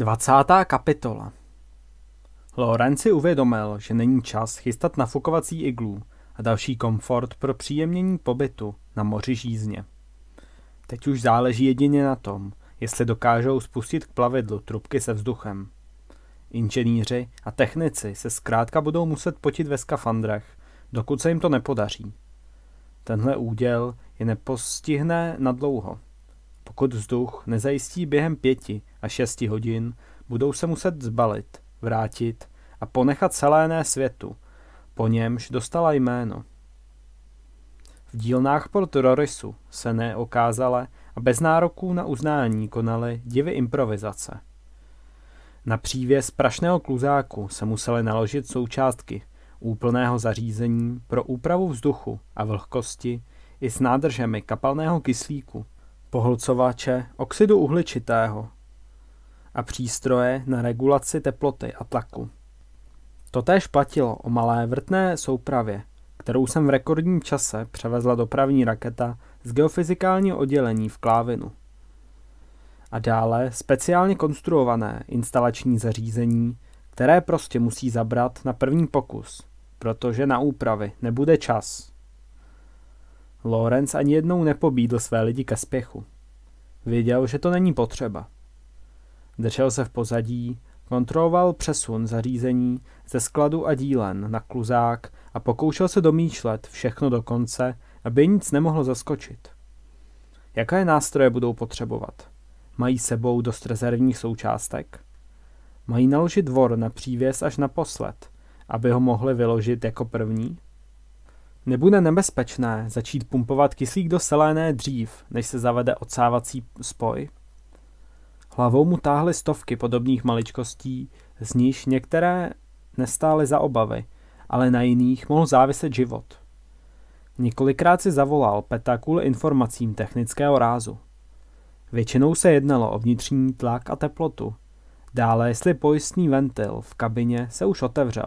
20. kapitola Lorenci uvědomil, že není čas chystat nafukovací iglu a další komfort pro příjemnění pobytu na moři žízně. Teď už záleží jedině na tom, jestli dokážou spustit k plavidlu trubky se vzduchem. Inženýři a technici se zkrátka budou muset potit ve skafandrech, dokud se jim to nepodaří. Tenhle úděl je nepostihné nadlouho. dlouho. Pokud vzduch nezajistí během pěti a šesti hodin, budou se muset zbalit, vrátit a ponechat celéné světu, po němž dostala jméno. V dílnách pro terorisu se neokázale a bez nároků na uznání konaly divy improvizace. Na přívěs prašného kluzáku se musely naložit součástky úplného zařízení pro úpravu vzduchu a vlhkosti i s nádržemi kapalného kyslíku pohlcovače oxidu uhličitého a přístroje na regulaci teploty a tlaku. Totéž platilo o malé vrtné soupravě, kterou jsem v rekordním čase převezla dopravní raketa z geofyzikálního oddělení v Klávinu. A dále speciálně konstruované instalační zařízení, které prostě musí zabrat na první pokus, protože na úpravy nebude čas. Lorenz ani jednou nepobídl své lidi ke spěchu. Věděl, že to není potřeba. Držel se v pozadí, kontroloval přesun zařízení ze skladu a dílen na kluzák a pokoušel se domýšlet všechno do konce, aby nic nemohlo zaskočit. Jaké nástroje budou potřebovat? Mají sebou dost rezervních součástek? Mají naložit dvor na přívěs až naposled, aby ho mohli vyložit jako první? Nebude nebezpečné začít pumpovat kyslík do selené dřív, než se zavede odsávací spoj? Hlavou mu táhly stovky podobných maličkostí, z níž některé nestály za obavy, ale na jiných mohl záviset život. Několikrát si zavolal Peta kvůli informacím technického rázu. Většinou se jednalo o vnitřní tlak a teplotu. Dále, jestli pojistný ventil v kabině se už otevřel.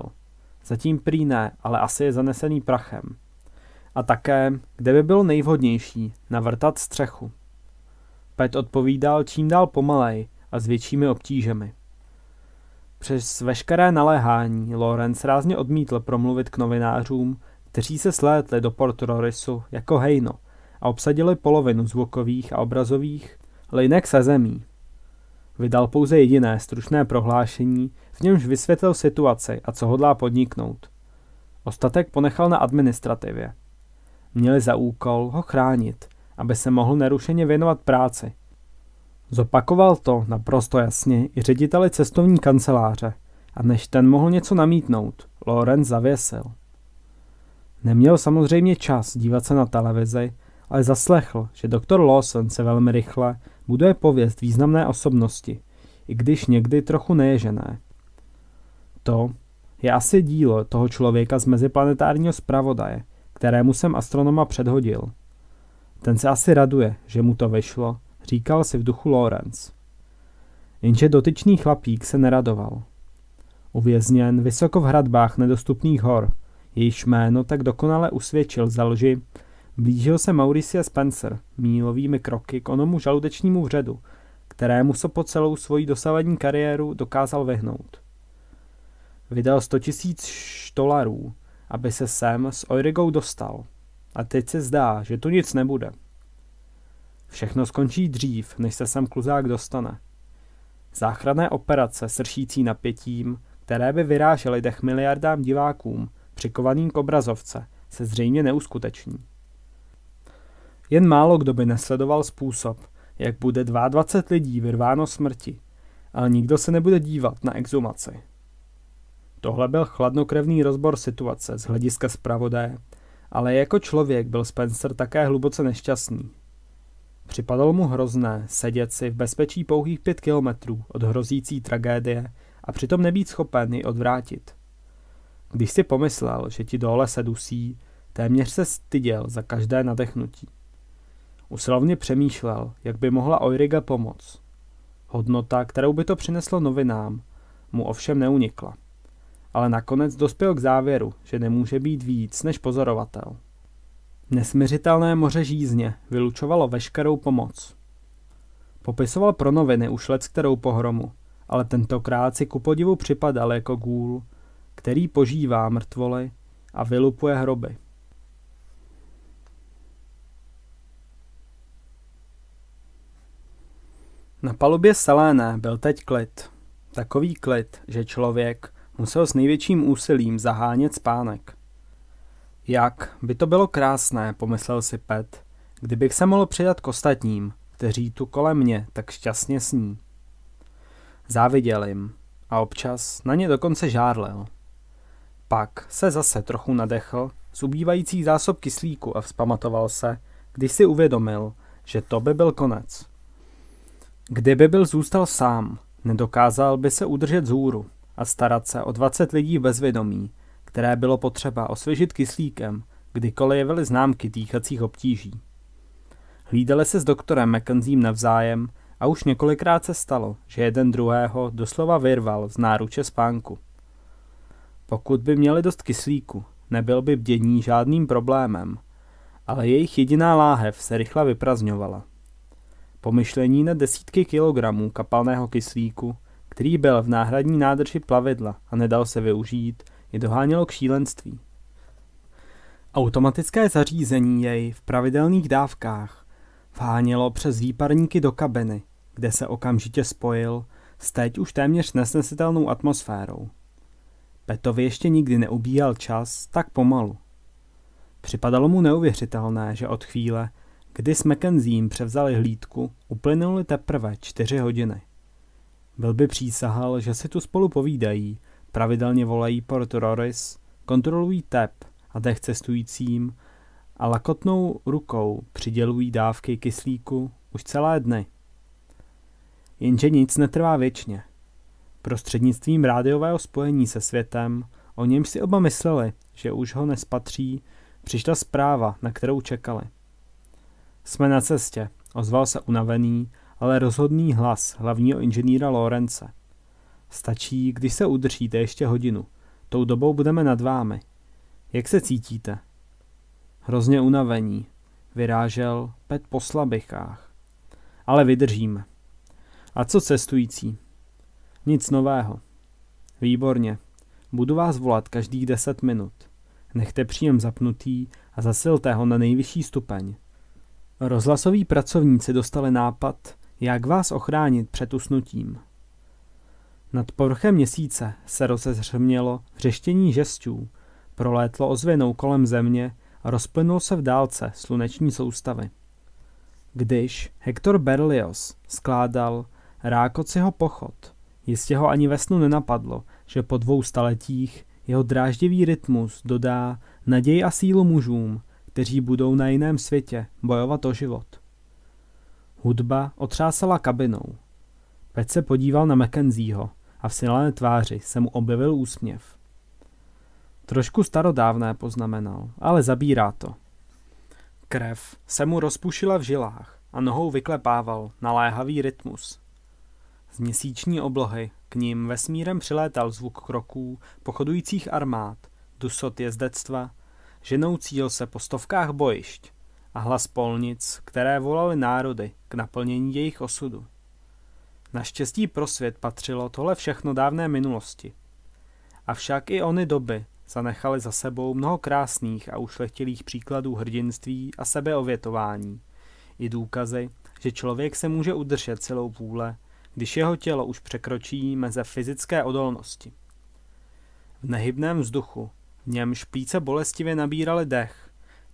Zatím prý ne, ale asi je zanesený prachem a také, kde by bylo nejvhodnější navrtat střechu. Pet odpovídal čím dál pomalej a s většími obtížemi. Přes veškeré naléhání Lorenz rázně odmítl promluvit k novinářům, kteří se slétli do Port Rorisu jako hejno a obsadili polovinu zvukových a obrazových linek se zemí. Vydal pouze jediné stručné prohlášení, v němž vysvětlil situaci a co hodlá podniknout. Ostatek ponechal na administrativě měli za úkol ho chránit, aby se mohl nerušeně věnovat práci. Zopakoval to naprosto jasně i řediteli cestovní kanceláře a než ten mohl něco namítnout, Lorenz zavěsil. Neměl samozřejmě čas dívat se na televizi, ale zaslechl, že doktor Lawson se velmi rychle buduje pověst významné osobnosti, i když někdy trochu neježené. To je asi dílo toho člověka z meziplanetárního zpravodaje, kterému jsem astronoma předhodil. Ten se asi raduje, že mu to vyšlo, říkal si v duchu Lawrence. Jenže dotyčný chlapík se neradoval. Uvězněn vysoko v hradbách nedostupných hor, jejíž jméno tak dokonale usvědčil za lži, blížil se Mauricia Spencer mílovými kroky k onomu žaludečnímu vředu, kterému se po celou svoji dosavadní kariéru dokázal vyhnout. Vydal 100 tisíc dolarů aby se sem s Oirigou dostal. A teď se zdá, že tu nic nebude. Všechno skončí dřív, než se sem kluzák dostane. Záchranné operace sršící napětím, které by vyrážely dech miliardám divákům, přikovaným k obrazovce, se zřejmě neuskuteční. Jen málo kdo by nesledoval způsob, jak bude 22 lidí vyrváno smrti, ale nikdo se nebude dívat na exumaci. Tohle byl chladnokrevný rozbor situace z hlediska zpravodaje, ale jako člověk byl Spencer také hluboce nešťastný. Připadalo mu hrozné sedět si v bezpečí pouhých pět kilometrů od hrozící tragédie a přitom nebýt schopen ji odvrátit. Když si pomyslel, že ti dole se dusí, téměř se styděl za každé nadechnutí. Usilovně přemýšlel, jak by mohla Oiriga pomoct. Hodnota, kterou by to přineslo novinám, mu ovšem neunikla ale nakonec dospěl k závěru, že nemůže být víc než pozorovatel. Nesměřitelné moře žízně vylučovalo veškerou pomoc. Popisoval pro noviny už let kterou pohromu, ale tentokrát si ku podivu připadal jako gůl, který požívá mrtvoly a vylupuje hroby. Na palubě Selene byl teď klid. Takový klid, že člověk, musel s největším úsilím zahánět spánek. Jak by to bylo krásné, pomyslel si Pet, kdybych se mohl přidat k ostatním, kteří tu kolem mě tak šťastně sní. Záviděl jim a občas na ně dokonce žárlil. Pak se zase trochu nadechl z ubývající zásob kyslíku a vzpamatoval se, když si uvědomil, že to by byl konec. Kdyby byl zůstal sám, nedokázal by se udržet zůru a starat se o 20 lidí bezvědomí, které bylo potřeba osvěžit kyslíkem, kdykoliv jevily známky týchacích obtíží. Hlídali se s doktorem McKenzie navzájem a už několikrát se stalo, že jeden druhého doslova vyrval z náruče spánku. Pokud by měli dost kyslíku, nebyl by bdění žádným problémem, ale jejich jediná láhev se rychle vyprazňovala. Pomyšlení na desítky kilogramů kapalného kyslíku který byl v náhradní nádrži plavidla a nedal se využít, je dohánělo k šílenství. Automatické zařízení jej v pravidelných dávkách vhánělo přes výparníky do kabiny, kde se okamžitě spojil s teď už téměř nesnesitelnou atmosférou. Petovi ještě nikdy neubíjal čas tak pomalu. Připadalo mu neuvěřitelné, že od chvíle, kdy s McKenzie převzali hlídku, uplynuly teprve čtyři hodiny. Byl by přísahal, že si tu spolu povídají, pravidelně volají Port Roris, kontrolují tep a dech cestujícím a lakotnou rukou přidělují dávky kyslíku už celé dny. Jenže nic netrvá věčně. Prostřednictvím rádiového spojení se světem, o něm si oba mysleli, že už ho nespatří, přišla zpráva, na kterou čekali. Jsme na cestě, ozval se unavený ale rozhodný hlas hlavního inženýra Lorence. Stačí, když se udržíte ještě hodinu. Tou dobou budeme nad vámi. Jak se cítíte? Hrozně unavení, vyrážel Pet po slabichách. Ale vydržíme. A co cestující? Nic nového. Výborně. Budu vás volat každých deset minut. Nechte příjem zapnutý a zasilte ho na nejvyšší stupeň. Rozhlasoví pracovníci dostali nápad jak vás ochránit před usnutím? Nad povrchem měsíce se rozezřmělo řeštění žestů, prolétlo ozvěnou kolem země a rozplynul se v dálce sluneční soustavy. Když Hektor Berlioz skládal Rákociho pochod, jistě ho ani ve snu nenapadlo, že po dvou staletích jeho dráždivý rytmus dodá naději a sílu mužům, kteří budou na jiném světě bojovat o život. Hudba otřásala kabinou. Pet se podíval na Mackenzieho a v silané tváři se mu objevil úsměv. Trošku starodávné poznamenal, ale zabírá to. Krev se mu rozpušila v žilách a nohou vyklepával naléhavý rytmus. Z měsíční oblohy k ním vesmírem přilétal zvuk kroků pochodujících armád, dusot jezdectva, ženou cíl se po stovkách bojišť a hlas polnic, které volaly národy k naplnění jejich osudu. Naštěstí pro svět patřilo tohle všechno dávné minulosti. Avšak i ony doby zanechaly za sebou mnoho krásných a ušlechtilých příkladů hrdinství a sebeovětování, i důkazy, že člověk se může udržet celou vůle, když jeho tělo už překročí meze fyzické odolnosti. V nehybném vzduchu, v němž plíce bolestivě nabírali dech,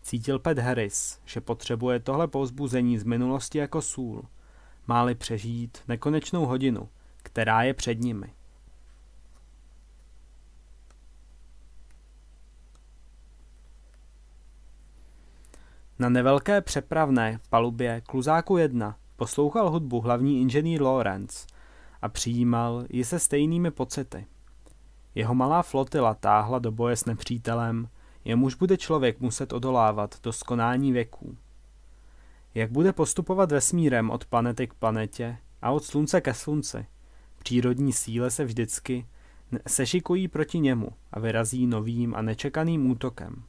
Cítil Pat Harris, že potřebuje tohle pouzbuzení z minulosti jako sůl. Máli přežít nekonečnou hodinu, která je před nimi. Na nevelké přepravné palubě Kluzáku 1 poslouchal hudbu hlavní inženýr Lawrence a přijímal ji se stejnými pocity. Jeho malá flotila táhla do boje s nepřítelem, jemuž bude člověk muset odolávat do skonání věků. Jak bude postupovat vesmírem od planety k planetě a od slunce ke slunci, přírodní síle se vždycky sešikují proti němu a vyrazí novým a nečekaným útokem.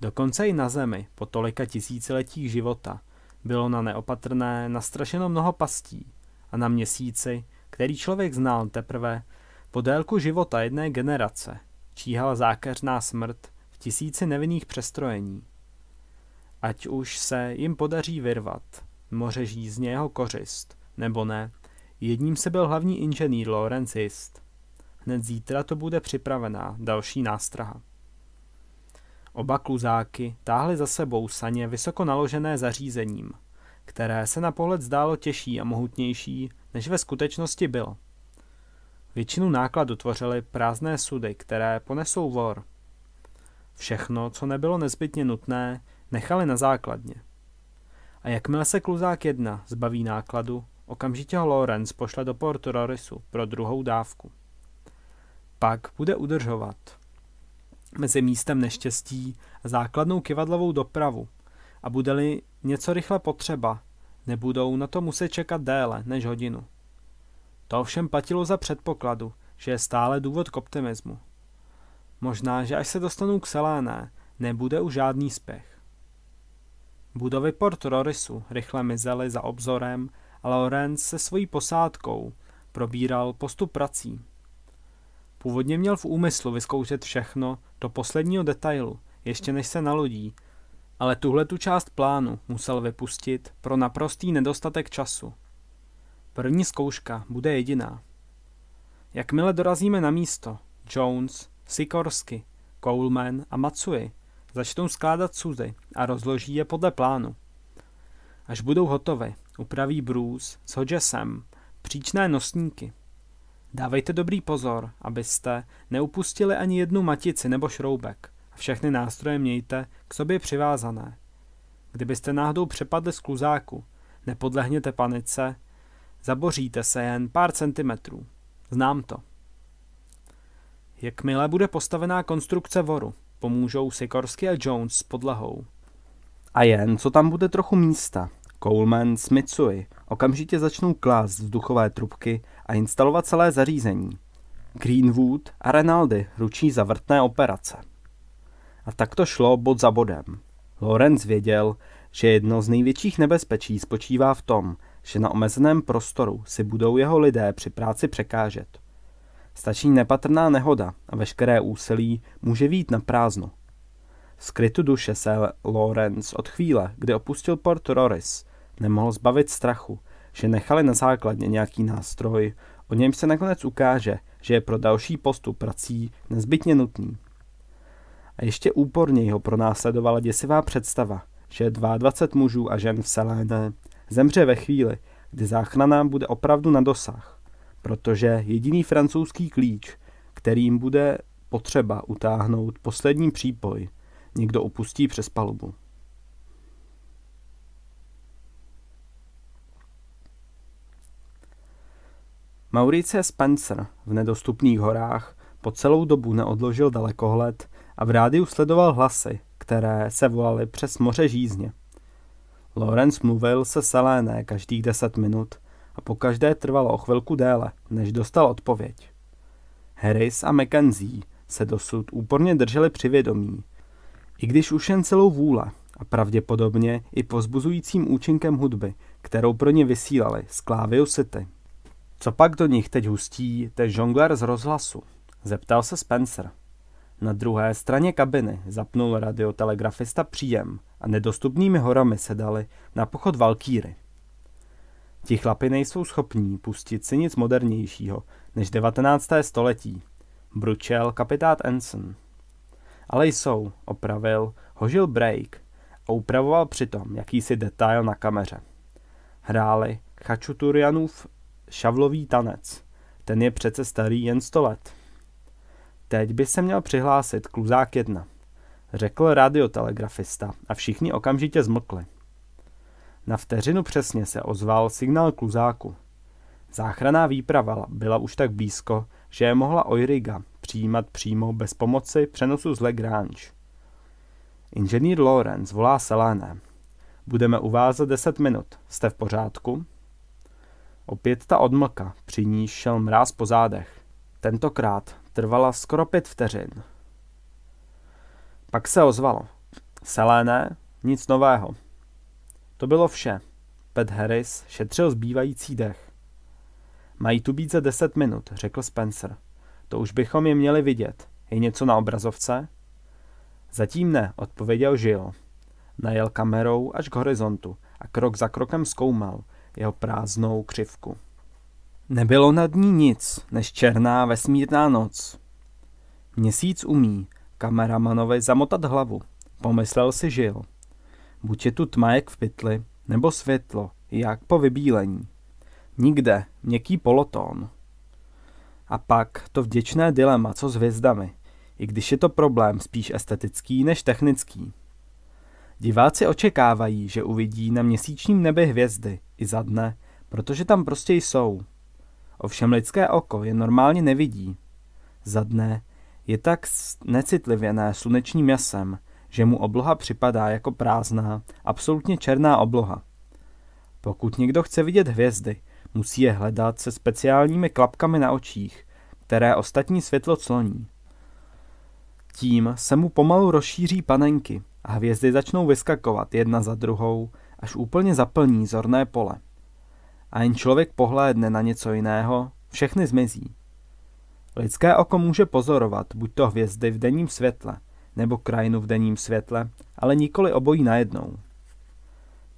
Dokonce i na Zemi, po tolika tisíciletích života, bylo na neopatrné nastrašeno mnoho pastí a na měsíci, který člověk znal teprve, po délku života jedné generace číhala zákeřná smrt v tisíci nevinných přestrojení. Ať už se jim podaří vyrvat, moře z něho kořist, nebo ne, jedním se byl hlavní inženýr Lawrence Hist. Hned zítra to bude připravená další nástraha. Oba kluzáky táhli za sebou saně vysoko naložené zařízením, které se na pohled zdálo těžší a mohutnější, než ve skutečnosti bylo. Většinu nákladu tvořily prázdné sudy, které ponesou vor – Všechno, co nebylo nezbytně nutné, nechali na základně. A jakmile se kluzák 1 zbaví nákladu, okamžitě ho Lorenz pošle do Porto Rorisu pro druhou dávku. Pak bude udržovat mezi místem neštěstí a základnou kivadlovou dopravu a bude-li něco rychle potřeba, nebudou na to muset čekat déle než hodinu. To ovšem platilo za předpokladu, že je stále důvod k optimismu. Možná, že až se dostanou k Saláné, nebude už žádný spěch. Budovy Port Rorisu rychle mizely za obzorem a Lorenz se svojí posádkou probíral postup prací. Původně měl v úmyslu vyzkoušet všechno do posledního detailu, ještě než se nalodí, ale tuhle tu část plánu musel vypustit pro naprostý nedostatek času. První zkouška bude jediná. Jakmile dorazíme na místo, Jones Sikorsky, Coleman a Matsui začnou skládat suzy a rozloží je podle plánu. Až budou hotové, upraví Bruce s Hodgesem příčné nosníky. Dávejte dobrý pozor, abyste neupustili ani jednu matici nebo šroubek a všechny nástroje mějte k sobě přivázané. Kdybyste náhodou přepadli z kluzáku, nepodlehněte panice, zaboříte se jen pár centimetrů. Znám to. Jakmile bude postavená konstrukce voru, pomůžou Sikorsky a Jones s podlahou. A jen, co tam bude trochu místa. Coleman, Smitsui okamžitě začnou klást vzduchové trubky a instalovat celé zařízení. Greenwood a Renaldy ručí za vrtné operace. A tak to šlo bod za bodem. Lorenz věděl, že jedno z největších nebezpečí spočívá v tom, že na omezeném prostoru si budou jeho lidé při práci překážet. Stačí nepatrná nehoda a veškeré úsilí může vít na prázdno. Skrytu duše se Lawrence od chvíle, kdy opustil Port Roris, nemohl zbavit strachu, že nechali na základně nějaký nástroj, o něm se nakonec ukáže, že je pro další postup prací nezbytně nutný. A ještě úporněji ho pronásledovala děsivá představa, že 22 mužů a žen v Seléne zemře ve chvíli, kdy záchrana bude opravdu na dosah protože jediný francouzský klíč, kterým bude potřeba utáhnout poslední přípoj, někdo opustí přes palubu. Maurice Spencer v nedostupných horách po celou dobu neodložil dalekohled a v rádiu sledoval hlasy, které se volaly přes moře žízně. Lawrence mluvil se Seléné každých deset minut a po každé trvalo o chvilku déle, než dostal odpověď. Harris a McKenzie se dosud úporně drželi při vědomí. I když už jen celou vůle a pravděpodobně i pozbuzujícím účinkem hudby, kterou pro ně vysílali z Klávio City. Co pak do nich teď hustí, ten žongler z rozhlasu? Zeptal se Spencer. Na druhé straně kabiny zapnul radiotelegrafista příjem a nedostupnými horami se dali na pochod Valkýry. Ti chlapi nejsou schopní pustit si nic modernějšího než 19. století. Bručel kapitát Ensign. Ale jsou, opravil, hožil Brake a upravoval přitom jakýsi detail na kameře. Hráli Chačuturianův šavlový tanec. Ten je přece starý jen 100 let. Teď by se měl přihlásit kluzák jedna. řekl radiotelegrafista a všichni okamžitě zmlkli. Na vteřinu přesně se ozval signál kluzáku. Záchranná výprava byla už tak blízko, že je mohla Oiriga přijímat přímo bez pomoci přenosu z Lagrange. Inženýr Lorenz volá Selene. Budeme u vás za 10 minut. Jste v pořádku? Opět ta odmlka, při ní šel mráz po zádech. Tentokrát trvala skoro pět vteřin. Pak se ozvalo. Selene, nic nového. To bylo vše. Pat Harris šetřil zbývající dech. Mají tu být za deset minut, řekl Spencer. To už bychom je měli vidět. Je něco na obrazovce? Zatím ne, odpověděl Žil. Najel kamerou až k horizontu a krok za krokem zkoumal jeho prázdnou křivku. Nebylo nad ní nic, než černá vesmírná noc. Měsíc umí kameramanovi zamotat hlavu, pomyslel si Žil. Buď je tu tma jak v pytli, nebo světlo, jak po vybílení. Nikde, měkký polotón. A pak to vděčné dilema, co s hvězdami, i když je to problém spíš estetický než technický. Diváci očekávají, že uvidí na měsíčním nebi hvězdy i za dne, protože tam prostě jsou. Ovšem lidské oko je normálně nevidí. Za dne je tak necitlivěné slunečním jasem, že mu obloha připadá jako prázdná, absolutně černá obloha. Pokud někdo chce vidět hvězdy, musí je hledat se speciálními klapkami na očích, které ostatní světlo cloní. Tím se mu pomalu rozšíří panenky a hvězdy začnou vyskakovat jedna za druhou, až úplně zaplní zorné pole. A jen člověk pohlédne na něco jiného, všechny zmizí. Lidské oko může pozorovat buď to hvězdy v denním světle, nebo krajinu v denním světle, ale nikoli obojí najednou.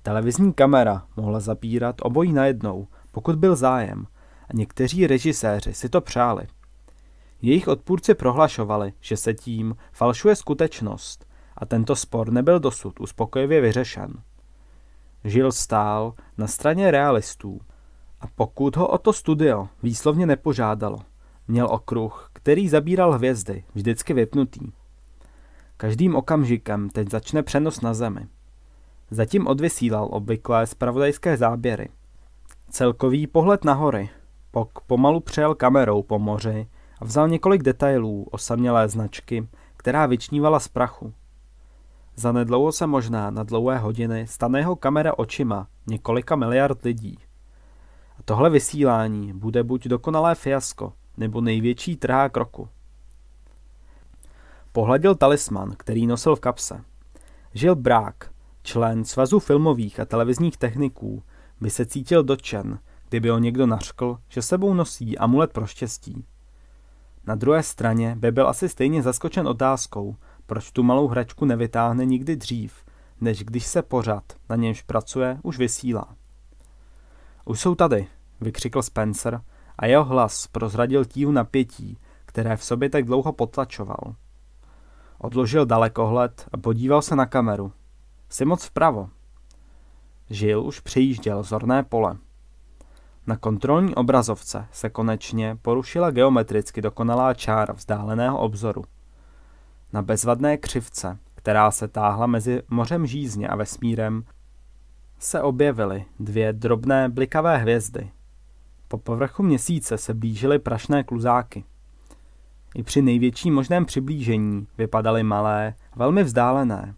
Televizní kamera mohla zapírat obojí najednou, pokud byl zájem, a někteří režiséři si to přáli. Jejich odpůrci prohlašovali, že se tím falšuje skutečnost a tento spor nebyl dosud uspokojivě vyřešen. Žil stál na straně realistů a pokud ho o to studio výslovně nepožádalo, měl okruh, který zabíral hvězdy, vždycky vypnutý. Každým okamžikem teď začne přenos na zemi. Zatím odvysílal obvyklé spravodajské záběry. Celkový pohled na hory. Pok pomalu přejel kamerou po moři a vzal několik detailů osamělé značky, která vyčnívala z prachu. Zanedlouho se možná na dlouhé hodiny stane jeho kamera očima několika miliard lidí. A tohle vysílání bude buď dokonalé fiasko, nebo největší trhák roku. Pohladil talisman, který nosil v kapse. Žil Brák, člen Svazu filmových a televizních techniků, by se cítil dočen, kdyby ho někdo nařkl, že sebou nosí amulet pro štěstí. Na druhé straně by byl asi stejně zaskočen otázkou, proč tu malou hračku nevytáhne nikdy dřív, než když se pořad, na němž pracuje, už vysílá. Už jsou tady, vykřikl Spencer a jeho hlas prozradil tíhu napětí, které v sobě tak dlouho potlačoval. Odložil dalekohled a podíval se na kameru. Jsi moc vpravo. Žil už přejížděl zorné pole. Na kontrolní obrazovce se konečně porušila geometricky dokonalá čára vzdáleného obzoru. Na bezvadné křivce, která se táhla mezi mořem žízně a vesmírem, se objevily dvě drobné blikavé hvězdy. Po povrchu měsíce se blížily prašné kluzáky. I při největším možném přiblížení vypadaly malé, velmi vzdálené.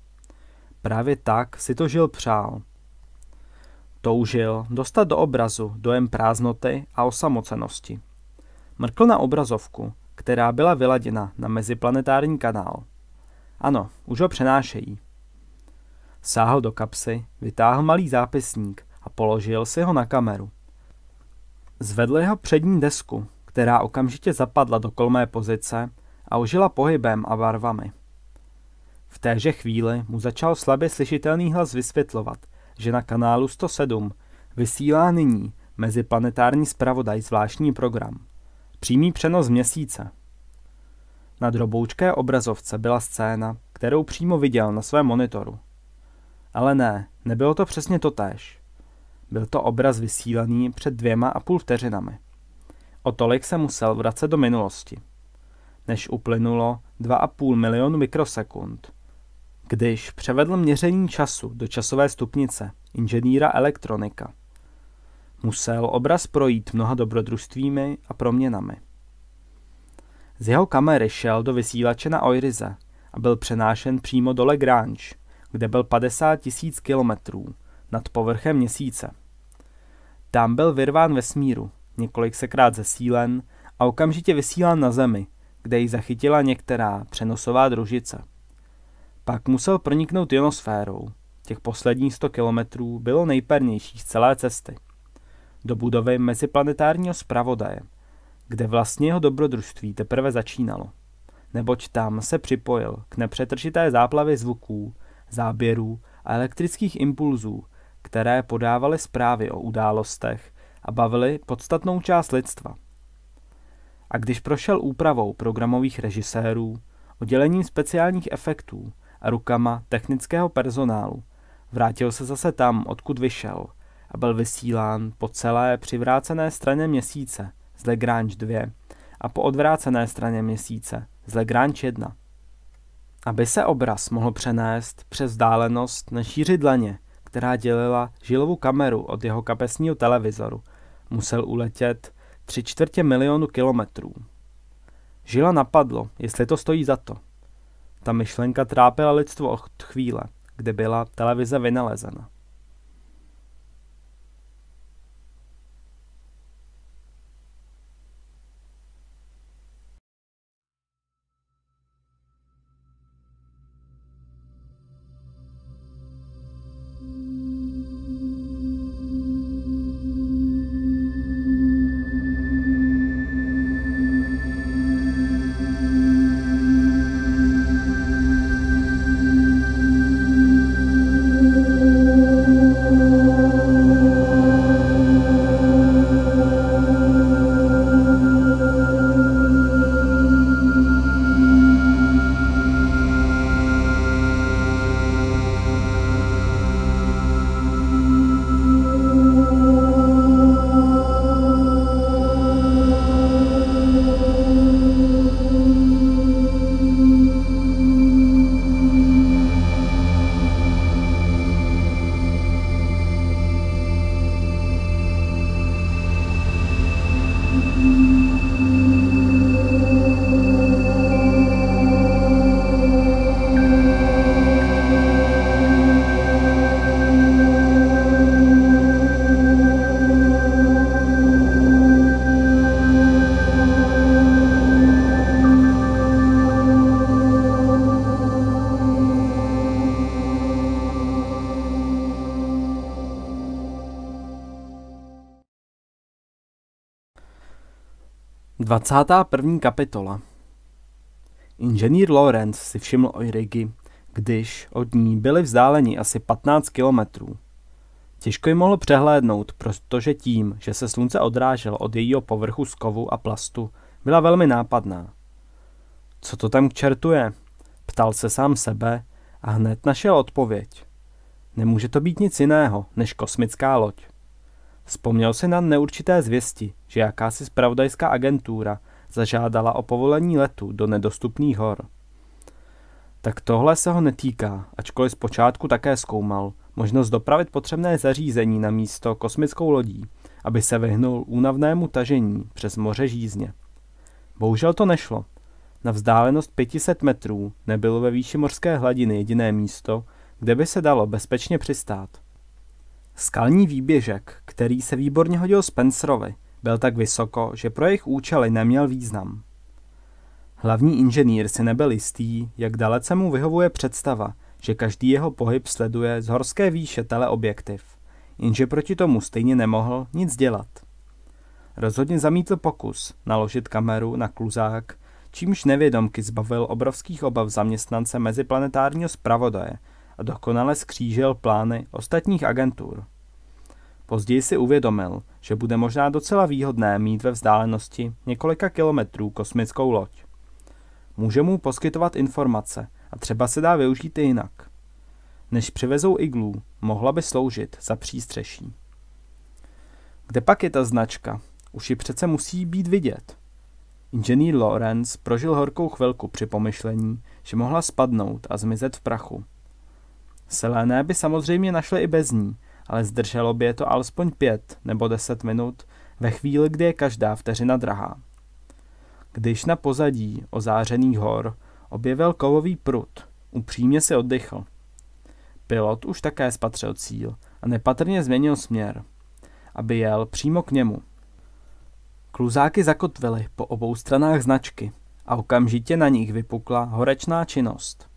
Právě tak si to žil přál. Toužil dostat do obrazu dojem prázdnoty a osamocenosti. Mrkl na obrazovku, která byla vyladěna na meziplanetární kanál. Ano, už ho přenášejí. Sáhl do kapsy, vytáhl malý zápisník a položil si ho na kameru. Zvedl jeho přední desku která okamžitě zapadla do kolmé pozice a užila pohybem a barvami. V téže chvíli mu začal slabě slyšitelný hlas vysvětlovat, že na kanálu 107 vysílá nyní meziplanetární zpravodaj zvláštní program. Přímý přenos měsíce. Na droboučké obrazovce byla scéna, kterou přímo viděl na svém monitoru. Ale ne, nebylo to přesně totéž. Byl to obraz vysílaný před dvěma a půl vteřinami. O tolik se musel vracet do minulosti, než uplynulo 2,5 milionu mikrosekund. Když převedl měření času do časové stupnice inženýra elektronika, musel obraz projít mnoha dobrodružstvími a proměnami. Z jeho kamery šel do vysílače na Oirize a byl přenášen přímo do Lagrange, kde byl 50 tisíc kilometrů nad povrchem měsíce. Tam byl vyrván smíru několik sekrát zesílen a okamžitě vysílán na zemi, kde ji zachytila některá přenosová družice. Pak musel proniknout ionosférou. Těch posledních 100 kilometrů bylo nejpernější z celé cesty. Do budovy meziplanetárního zpravodaje, kde vlastně jeho dobrodružství teprve začínalo. Neboť tam se připojil k nepřetržité záplavě zvuků, záběrů a elektrických impulzů, které podávaly zprávy o událostech, a bavily podstatnou část lidstva. A když prošel úpravou programových režisérů, oddělením speciálních efektů a rukama technického personálu, vrátil se zase tam, odkud vyšel a byl vysílán po celé přivrácené straně měsíce z Lagrange 2 a po odvrácené straně měsíce z Lagrange 1. Aby se obraz mohl přenést přes vzdálenost na šíři dlaně, která dělila žilovou kameru od jeho kapesního televizoru, musel uletět tři čtvrtě milionu kilometrů. Žila napadlo, jestli to stojí za to. Ta myšlenka trápila lidstvo od chvíle, kdy byla televize vynalezena. 21. kapitola Inženýr Lawrence si všiml Ojrigy, když od ní byli vzdáleni asi 15 kilometrů. Těžko ji mohl přehlédnout, protože tím, že se slunce odráželo od jejího povrchu z kovu a plastu, byla velmi nápadná. Co to tam k čertu je? Ptal se sám sebe a hned našel odpověď. Nemůže to být nic jiného než kosmická loď. Vzpomněl si na neurčité zvěsti, že jakási spravodajská agentura zažádala o povolení letu do nedostupných hor. Tak tohle se ho netýká, ačkoliv zpočátku také zkoumal možnost dopravit potřebné zařízení na místo kosmickou lodí, aby se vyhnul únavnému tažení přes moře žízně. Bohužel to nešlo. Na vzdálenost 500 metrů nebylo ve výši mořské hladiny jediné místo, kde by se dalo bezpečně přistát – Skalní výběžek, který se výborně hodil Spencerovi, byl tak vysoko, že pro jejich účely neměl význam. Hlavní inženýr si nebyl jistý, jak dalece mu vyhovuje představa, že každý jeho pohyb sleduje z horské výše teleobjektiv, jenže proti tomu stejně nemohl nic dělat. Rozhodně zamítl pokus naložit kameru na kluzák, čímž nevědomky zbavil obrovských obav zaměstnance meziplanetárního zpravodaje, a dokonale skřížil plány ostatních agentur. Později si uvědomil, že bude možná docela výhodné mít ve vzdálenosti několika kilometrů kosmickou loď. Může mu poskytovat informace a třeba se dá využít i jinak. Než přivezou iglů, mohla by sloužit za přístřeší. Kde pak je ta značka? Už ji přece musí být vidět. Inženýr Lawrence prožil horkou chvilku při pomyšlení, že mohla spadnout a zmizet v prachu, Selené by samozřejmě našly i bez ní, ale zdrželo by je to alespoň pět nebo deset minut ve chvíli, kdy je každá vteřina drahá. Když na pozadí ozářených hor objevil kovový prut, upřímně si oddychl. Pilot už také spatřil cíl a nepatrně změnil směr, aby jel přímo k němu. Kluzáky zakotvily po obou stranách značky a okamžitě na nich vypukla horečná činnost.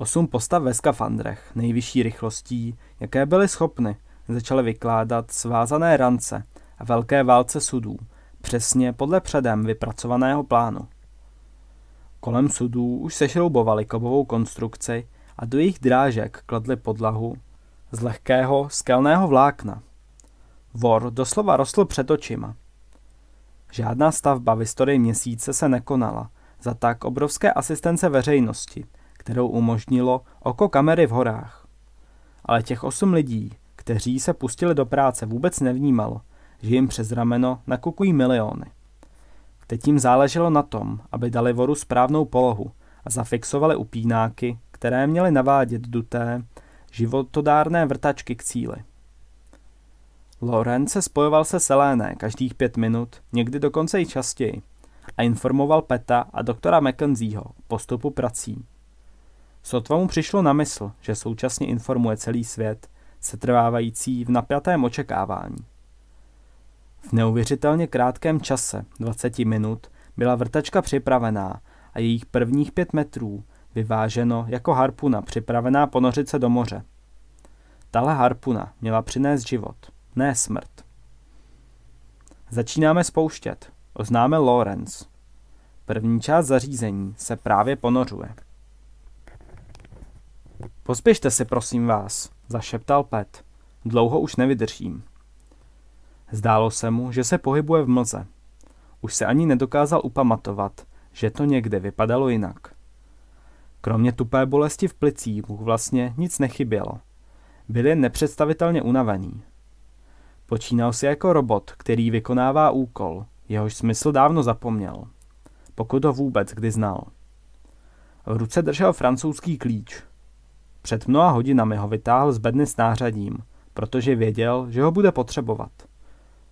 Osm postav ve skafandrech, nejvyšší rychlostí, jaké byly schopny, začaly vykládat svázané rance a velké válce sudů, přesně podle předem vypracovaného plánu. Kolem sudů už sešroubovali kovovou konstrukci a do jejich drážek kladli podlahu z lehkého skelného vlákna. Vor doslova rostl před očima. Žádná stavba v historii měsíce se nekonala za tak obrovské asistence veřejnosti – kterou umožnilo oko kamery v horách. Ale těch osm lidí, kteří se pustili do práce, vůbec nevnímalo, že jim přes rameno nakukují miliony. Teď jim záleželo na tom, aby dali voru správnou polohu a zafixovali upínáky, které měly navádět duté, životodárné vrtačky k cíli. Loren se spojoval se Seléné každých pět minut, někdy dokonce i častěji, a informoval Peta a doktora McKenzieho o postupu prací. Sotva mu přišlo na mysl, že současně informuje celý svět, setrvávající v napjatém očekávání. V neuvěřitelně krátkém čase, 20 minut, byla vrtačka připravená a jejich prvních pět metrů vyváženo jako harpuna připravená ponořit se do moře. Tahle harpuna měla přinést život, ne smrt. Začínáme spouštět, oznáme Lawrence. První část zařízení se právě ponořuje. Pospěšte se, prosím vás, zašeptal Pet. Dlouho už nevydržím. Zdálo se mu, že se pohybuje v mlze. Už se ani nedokázal upamatovat, že to někde vypadalo jinak. Kromě tupé bolesti v plicích mu vlastně nic nechybělo. Byl jen nepředstavitelně unavený. Počínal si jako robot, který vykonává úkol, jehož smysl dávno zapomněl. Pokud ho vůbec kdy znal. V ruce držel francouzský klíč, před mnoha hodinami ho vytáhl z bedny s nářadím, protože věděl, že ho bude potřebovat.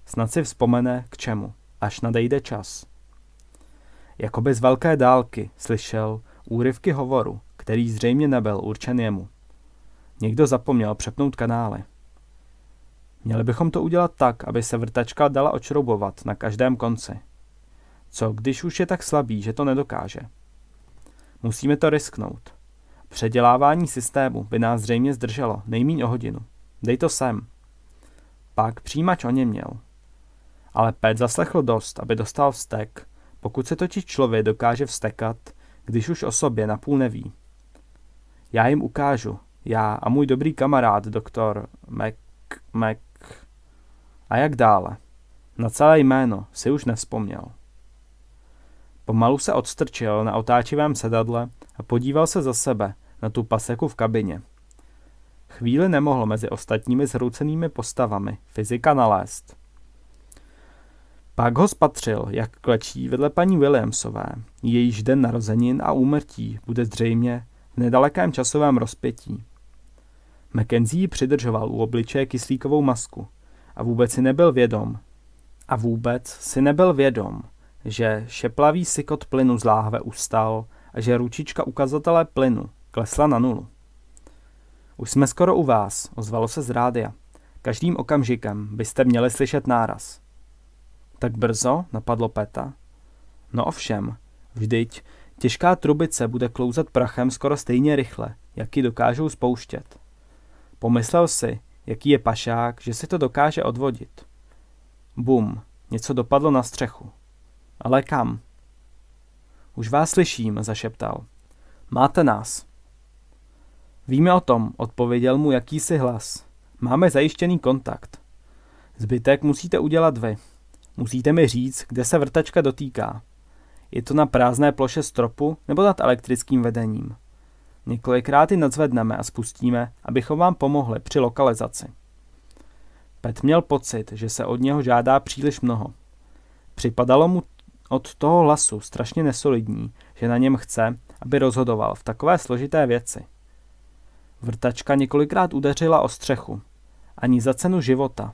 Snad si vzpomene, k čemu, až nadejde čas. Jakoby z velké dálky slyšel úryvky hovoru, který zřejmě nebyl určen jemu. Někdo zapomněl přepnout kanály. Měli bychom to udělat tak, aby se vrtačka dala očroubovat na každém konci. Co, když už je tak slabý, že to nedokáže? Musíme to risknout. Předělávání systému by nás zřejmě zdrželo nejméně o hodinu. Dej to sem. Pak přijímač o ně měl. Ale Pet zaslechl dost, aby dostal vztek, pokud se totiž člověk dokáže vstekat, když už o sobě napůl neví. Já jim ukážu, já a můj dobrý kamarád, doktor Mac, Mac. A jak dále? Na celé jméno si už nevzpomněl. Pomalu se odstrčil na otáčivém sedadle a podíval se za sebe, na tu paseku v kabině. Chvíli nemohl mezi ostatními zhroucenými postavami fyzika nalézt. Pak ho spatřil, jak klečí vedle paní Williamsové, jejíž den narozenin a úmrtí bude zřejmě v nedalekém časovém rozpětí. Mackenzie ji přidržoval u obličeje kyslíkovou masku a vůbec si nebyl vědom. A vůbec si nebyl vědom, že šeplavý sykot plynu z láhve ustal a že ručička ukazatele plynu klesla na nulu. Už jsme skoro u vás, ozvalo se z rádia. Každým okamžikem byste měli slyšet náraz. Tak brzo, napadlo Peta. No ovšem, vždyť těžká trubice bude klouzat prachem skoro stejně rychle, jak ji dokážou spouštět. Pomyslel si, jaký je pašák, že si to dokáže odvodit. Bum, něco dopadlo na střechu. Ale kam? Už vás slyším, zašeptal. Máte nás. Víme o tom, odpověděl mu jakýsi hlas. Máme zajištěný kontakt. Zbytek musíte udělat vy. Musíte mi říct, kde se vrtačka dotýká. Je to na prázdné ploše stropu nebo nad elektrickým vedením. Několikrát ji nadzvedneme a spustíme, abychom vám pomohli při lokalizaci. Pet měl pocit, že se od něho žádá příliš mnoho. Připadalo mu od toho hlasu strašně nesolidní, že na něm chce, aby rozhodoval v takové složité věci. Vrtačka několikrát udeřila o střechu. Ani za cenu života.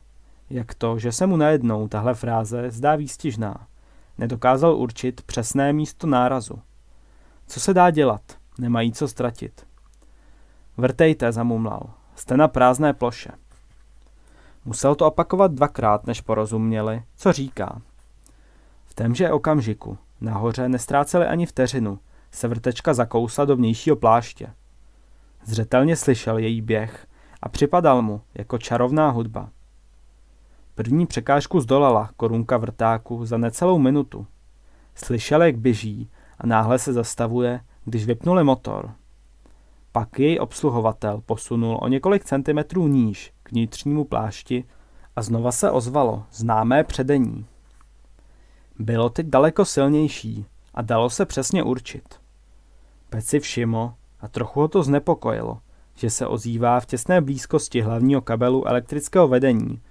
Jak to, že se mu najednou tahle fráze zdá výstižná. Nedokázal určit přesné místo nárazu. Co se dá dělat? Nemají co ztratit. Vrtejte, zamumlal. Jste na prázdné ploše. Musel to opakovat dvakrát, než porozuměli, co říká, témže okamžiku, nahoře nestráceli ani vteřinu, se vrtečka zakousla do vnějšího pláště. Zřetelně slyšel její běh a připadal mu jako čarovná hudba. První překážku zdolala korunka vrtáku za necelou minutu. Slyšel, jak běží a náhle se zastavuje, když vypnuli motor. Pak jej obsluhovatel posunul o několik centimetrů níž k vnitřnímu plášti a znova se ozvalo známé předení bylo teď daleko silnější a dalo se přesně určit. Pec si všiml a trochu ho to znepokojilo, že se ozývá v těsné blízkosti hlavního kabelu elektrického vedení,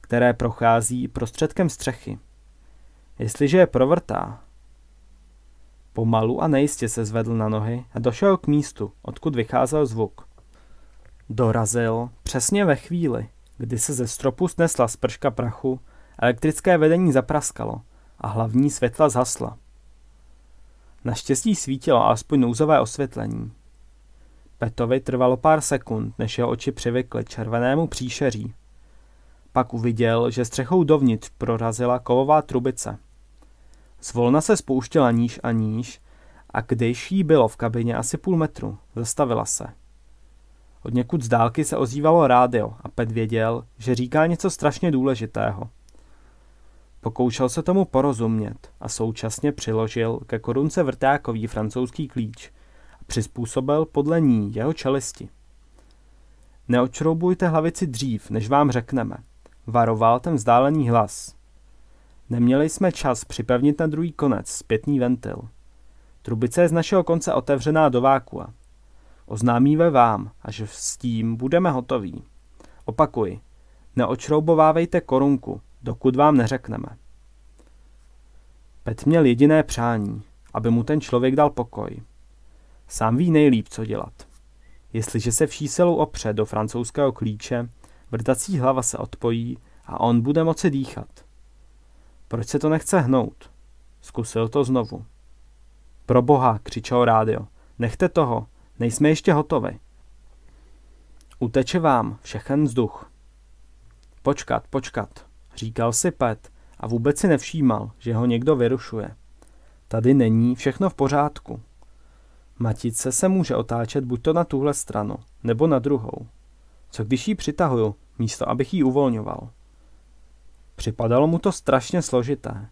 které prochází prostředkem střechy. Jestliže je provrtá. Pomalu a nejistě se zvedl na nohy a došel k místu, odkud vycházel zvuk. Dorazil přesně ve chvíli, kdy se ze stropu snesla sprška prachu, elektrické vedení zapraskalo a hlavní světla zhasla. Naštěstí svítilo alespoň nouzové osvětlení. Petovi trvalo pár sekund, než jeho oči přivykly červenému příšeří. Pak uviděl, že střechou dovnitř prorazila kovová trubice. Zvolna se spouštěla níž a níž a když jí bylo v kabině asi půl metru, zastavila se. Od někud z dálky se ozývalo rádio a Pet věděl, že říká něco strašně důležitého – Pokoušel se tomu porozumět a současně přiložil ke korunce vrtákový francouzský klíč a přizpůsobil podle ní jeho čelisti. Neočroubujte hlavici dřív, než vám řekneme, varoval ten vzdálený hlas. Neměli jsme čas připevnit na druhý konec zpětný ventil. Trubice je z našeho konce otevřená do vákua. Oznámíme vám, až s tím budeme hotoví. Opakuji, neočroubovávejte korunku, dokud vám neřekneme. Pet měl jediné přání, aby mu ten člověk dal pokoj. Sám ví nejlíp, co dělat. Jestliže se vší silou opře do francouzského klíče, vrtací hlava se odpojí a on bude moci dýchat. Proč se to nechce hnout? Zkusil to znovu. Pro boha, křičel rádio. Nechte toho, nejsme ještě hotovi. Uteče vám všechen vzduch. Počkat, počkat, Říkal si Pet a vůbec si nevšímal, že ho někdo vyrušuje. Tady není všechno v pořádku. Matice se může otáčet buď to na tuhle stranu, nebo na druhou. Co když ji přitahuju, místo abych ji uvolňoval? Připadalo mu to strašně složité.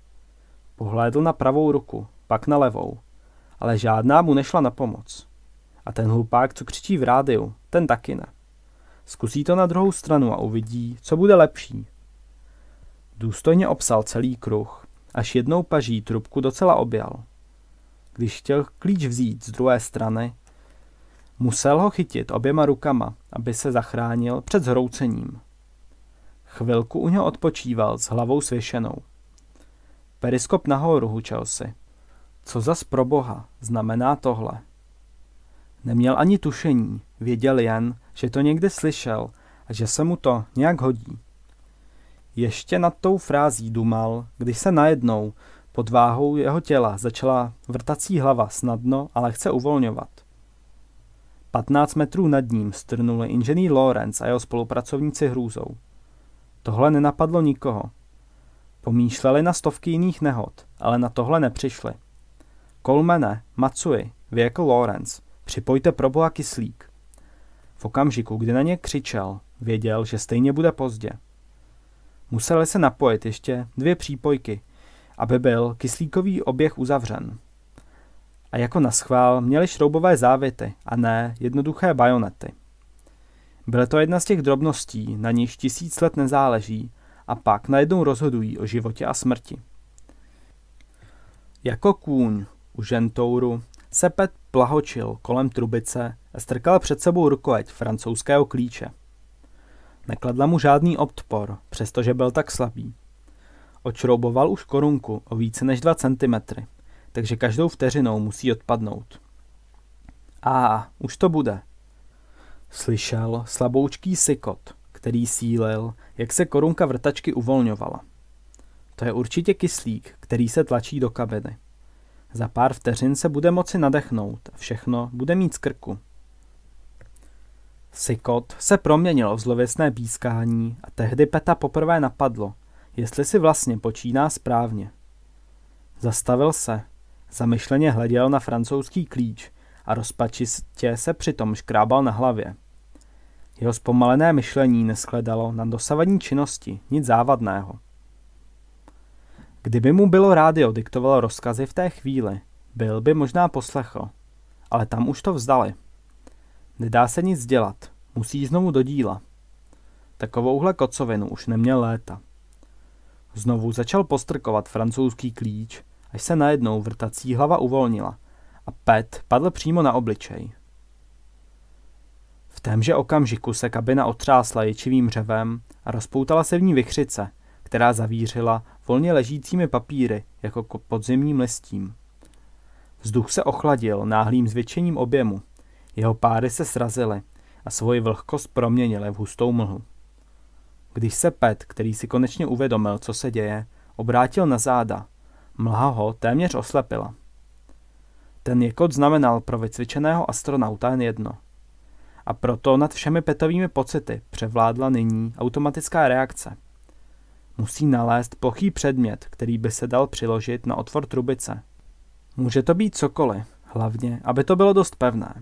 Pohlédl na pravou ruku, pak na levou, ale žádná mu nešla na pomoc. A ten hlupák, co křičí v rádiu, ten taky ne. Zkusí to na druhou stranu a uvidí, co bude lepší, Důstojně obsal celý kruh, až jednou paží trubku docela objal. Když chtěl klíč vzít z druhé strany, musel ho chytit oběma rukama, aby se zachránil před zhroucením. Chvilku u něho odpočíval s hlavou svěšenou. Periskop nahoru, hučel si. Co zas pro boha znamená tohle? Neměl ani tušení, věděl jen, že to někde slyšel a že se mu to nějak hodí. Ještě nad tou frází dumal, když se najednou pod váhou jeho těla začala vrtací hlava snadno a lehce uvolňovat. 15 metrů nad ním strnuli inženýr Lawrence a jeho spolupracovníci hrůzou. Tohle nenapadlo nikoho. Pomýšleli na stovky jiných nehod, ale na tohle nepřišli. Kolmene, Matsui, věkl Lawrence, připojte proboha kyslík. V okamžiku, kdy na ně křičel, věděl, že stejně bude pozdě. Musely se napojit ještě dvě přípojky, aby byl kyslíkový oběh uzavřen. A jako na schvál měli šroubové závěty a ne jednoduché bajonety. Byla to jedna z těch drobností, na níž tisíc let nezáleží a pak najednou rozhodují o životě a smrti. Jako kůň u žentouru se Pet plahočil kolem trubice a strkal před sebou rukojeť francouzského klíče – Nekladla mu žádný odpor, přestože byl tak slabý. Očrouboval už korunku o více než 2 cm, takže každou vteřinou musí odpadnout. A už to bude. Slyšel slaboučký sykot, který sílil, jak se korunka vrtačky uvolňovala. To je určitě kyslík, který se tlačí do kabiny. Za pár vteřin se bude moci nadechnout a všechno bude mít z krku. Sikot se proměnilo v zlověsné pískání a tehdy Peta poprvé napadlo, jestli si vlastně počíná správně. Zastavil se, zamyšleně hleděl na francouzský klíč a rozpačistě se přitom škrábal na hlavě. Jeho zpomalené myšlení neskledalo na dosavadní činnosti nic závadného. Kdyby mu bylo rádio diktovalo rozkazy v té chvíli, byl by možná poslechl, ale tam už to vzdali. Nedá se nic dělat, musí znovu do díla. Takovouhle kocovinu už neměl léta. Znovu začal postrkovat francouzský klíč, až se najednou vrtací hlava uvolnila a Pet padl přímo na obličej. V témže okamžiku se kabina otřásla ječivým řevem a rozpoutala se v ní vychřice, která zavířila volně ležícími papíry jako podzimním listím. Vzduch se ochladil náhlým zvětšením objemu jeho páry se srazily a svoji vlhkost proměnily v hustou mlhu. Když se Pet, který si konečně uvědomil, co se děje, obrátil na záda, mlha ho téměř oslepila. Ten jekot znamenal pro vycvičeného astronauta jen jedno. A proto nad všemi petovými pocity převládla nyní automatická reakce. Musí nalézt plochý předmět, který by se dal přiložit na otvor trubice. Může to být cokoliv, hlavně, aby to bylo dost pevné.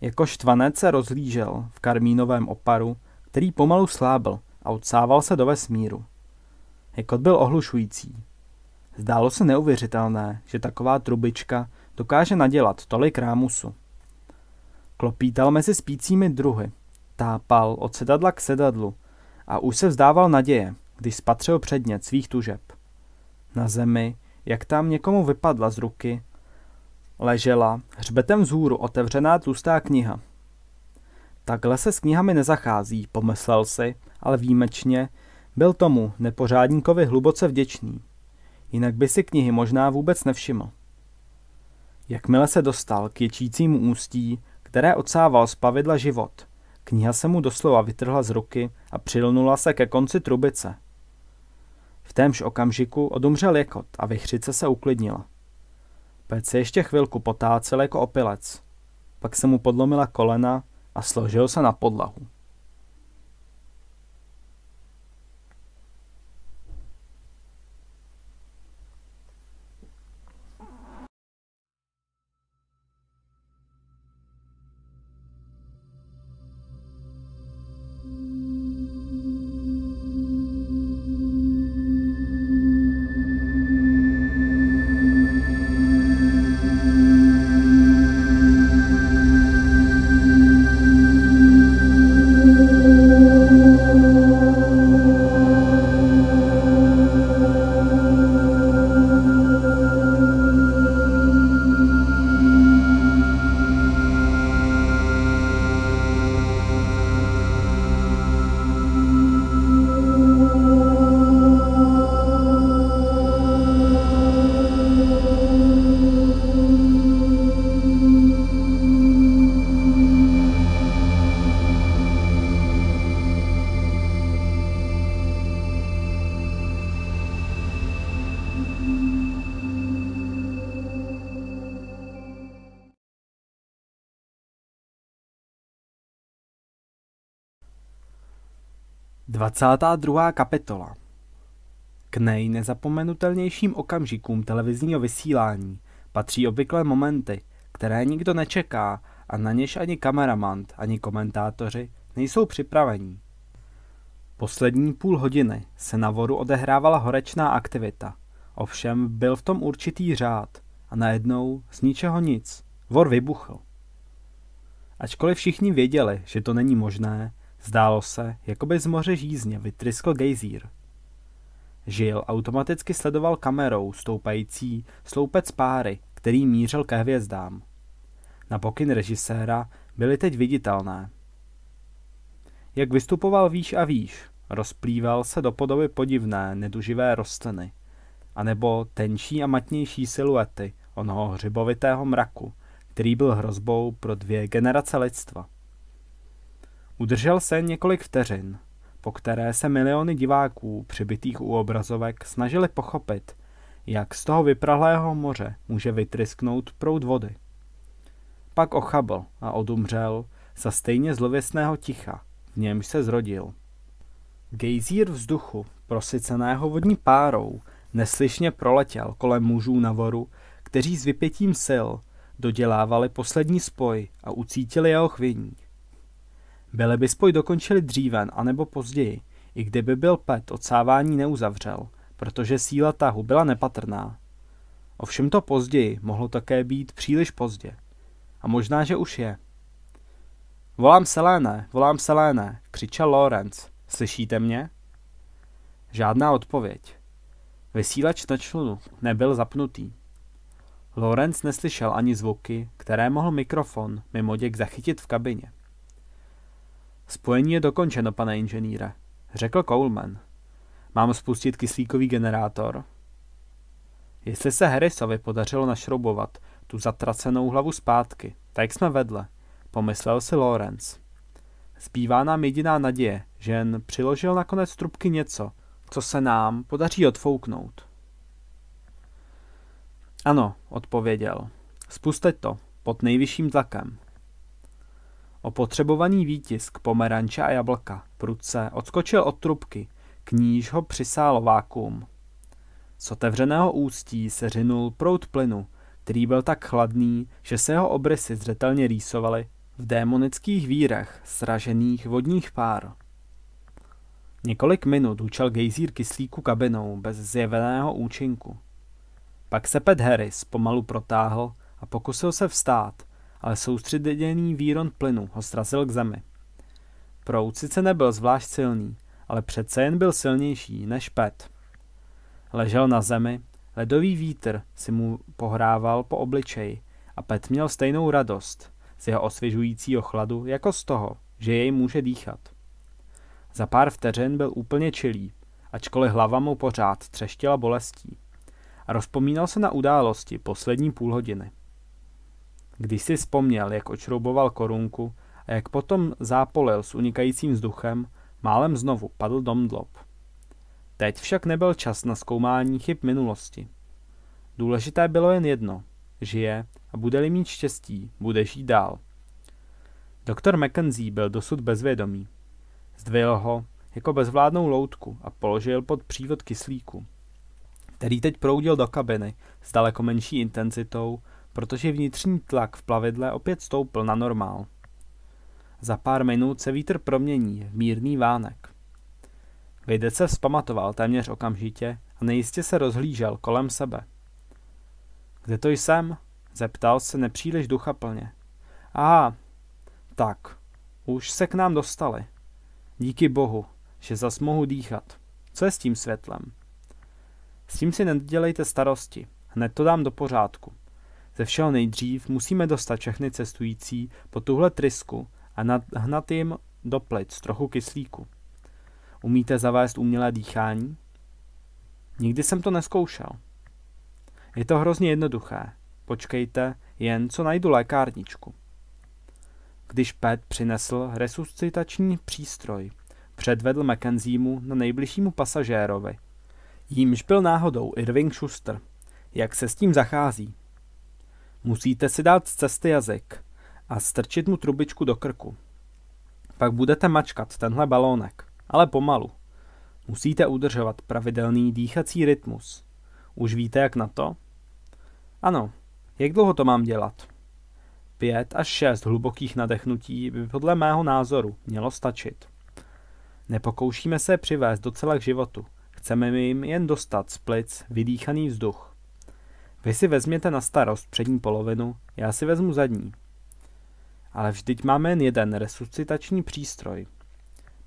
Jako štvanec se rozlížel v karmínovém oparu, který pomalu slábl a odsával se do vesmíru. Hekot byl ohlušující. Zdálo se neuvěřitelné, že taková trubička dokáže nadělat tolik rámusu. Klopítal mezi spícími druhy, tápal od sedadla k sedadlu a už se vzdával naděje, když spatřil předmět svých tužeb. Na zemi, jak tam někomu vypadla z ruky, Ležela, hřbetem vzhůru otevřená tlustá kniha. Takhle se s knihami nezachází, pomyslel si, ale výjimečně byl tomu nepořádníkovi hluboce vděčný. Jinak by si knihy možná vůbec nevšiml. Jakmile se dostal k ječícímu ústí, které odsával z pavidla život, kniha se mu doslova vytrhla z ruky a přilnula se ke konci trubice. V témž okamžiku odumřel jekot a vychřice se uklidnila. Pec se ještě chvilku potácel jako opilec. Pak se mu podlomila kolena a složil se na podlahu. 22. kapitola K nejnezapomenutelnějším okamžikům televizního vysílání patří obvykle momenty, které nikdo nečeká a na něž ani kameramant, ani komentátoři nejsou připravení. Poslední půl hodiny se na voru odehrávala horečná aktivita. Ovšem byl v tom určitý řád a najednou z ničeho nic. Vor vybuchl. Ačkoliv všichni věděli, že to není možné, Zdálo se, jako by z moře žízně vytryskl gejzír. Žil automaticky sledoval kamerou stoupající sloupec páry, který mířil ke hvězdám. Na pokyn režiséra byly teď viditelné. Jak vystupoval výš a výš, rozplýval se do podoby podivné, neduživé rostliny, anebo tenčí a matnější siluety onoho hřibovitého mraku, který byl hrozbou pro dvě generace lidstva. Udržel se několik vteřin, po které se miliony diváků přibitých u obrazovek snažili pochopit, jak z toho vyprahlého moře může vytrysknout proud vody. Pak ochabl a odumřel za stejně zlověstného ticha, v němž se zrodil. Gejzír vzduchu, prosyceného vodní párou, neslyšně proletěl kolem mužů na voru, kteří s vypětím sil dodělávali poslední spoj a ucítili jeho chvění. Byli by spoj dokončili dříven anebo později, i kdyby byl pet odsávání neuzavřel, protože síla tahu byla nepatrná. Ovšem to později mohlo také být příliš pozdě. A možná, že už je. Volám Selene, volám Selene, křičel Lorenz, Slyšíte mě? Žádná odpověď. Vysílač na člunu nebyl zapnutý. Lorenz neslyšel ani zvuky, které mohl mikrofon mimo děk zachytit v kabině. Spojení je dokončeno, pane inženýre, řekl Coleman. Mám spustit kyslíkový generátor? Jestli se Harrisovi podařilo našroubovat tu zatracenou hlavu zpátky, tak jsme vedle, pomyslel si Lawrence. Zbývá nám jediná naděje, že jen přiložil nakonec trubky něco, co se nám podaří odfouknout. Ano, odpověděl. Spuste to, pod nejvyšším tlakem. Opotřebovaný výtisk pomeranče a jablka prudce odskočil od trubky, k níž ho přisálo vákuum. Z otevřeného ústí se řinul prout plynu, který byl tak chladný, že se jeho obrysy zřetelně rýsovaly v démonických vírech sražených vodních pár. Několik minut učel gejzír kyslíku kabinou bez zjeveného účinku. Pak se Pet Harris pomalu protáhl a pokusil se vstát, ale soustředěný výron plynu ho srazil k zemi. Proud sice nebyl zvlášť silný, ale přece jen byl silnější než Pet. Ležel na zemi, ledový vítr si mu pohrával po obličeji a Pet měl stejnou radost z jeho osvěžujícího chladu jako z toho, že jej může dýchat. Za pár vteřin byl úplně čilý, ačkoliv hlava mu pořád třeštěla bolestí. A rozpomínal se na události poslední půl hodiny. Když si vzpomněl, jak očrouboval korunku a jak potom zápolil s unikajícím vzduchem, málem znovu padl dom dlob. Teď však nebyl čas na zkoumání chyb minulosti. Důležité bylo jen jedno. Žije a bude-li mít štěstí, bude žít dál. Doktor McKenzie byl dosud bezvědomý. Zdvil ho jako bezvládnou loutku a položil pod přívod kyslíku, který teď proudil do kabiny s daleko menší intenzitou protože vnitřní tlak v plavidle opět stoupl na normál. Za pár minut se vítr promění v mírný vánek. Vejdec se vzpamatoval téměř okamžitě a nejistě se rozhlížel kolem sebe. Kde to jsem? Zeptal se nepříliš duchaplně. Aha, tak, už se k nám dostali. Díky bohu, že zas mohu dýchat. Co je s tím světlem? S tím si nedělejte starosti, hned to dám do pořádku, ze všeho nejdřív musíme dostat všechny cestující po tuhle trysku a nahnat jim do plic trochu kyslíku. Umíte zavést umělé dýchání? Nikdy jsem to neskoušel. Je to hrozně jednoduché. Počkejte, jen co najdu lékárničku. Když Pet přinesl resuscitační přístroj, předvedl Mackenziemu na nejbližšímu pasažérovi. Jímž byl náhodou Irving Schuster. Jak se s tím zachází? Musíte si dát z cesty jazyk a strčit mu trubičku do krku. Pak budete mačkat tenhle balónek, ale pomalu. Musíte udržovat pravidelný dýchací rytmus. Už víte, jak na to? Ano. Jak dlouho to mám dělat? Pět až šest hlubokých nadechnutí by podle mého názoru mělo stačit. Nepokoušíme se přivést do celého životu. Chceme jim jen dostat z plic vydýchaný vzduch. Vy si vezměte na starost přední polovinu, já si vezmu zadní. Ale vždyť máme jen jeden resuscitační přístroj.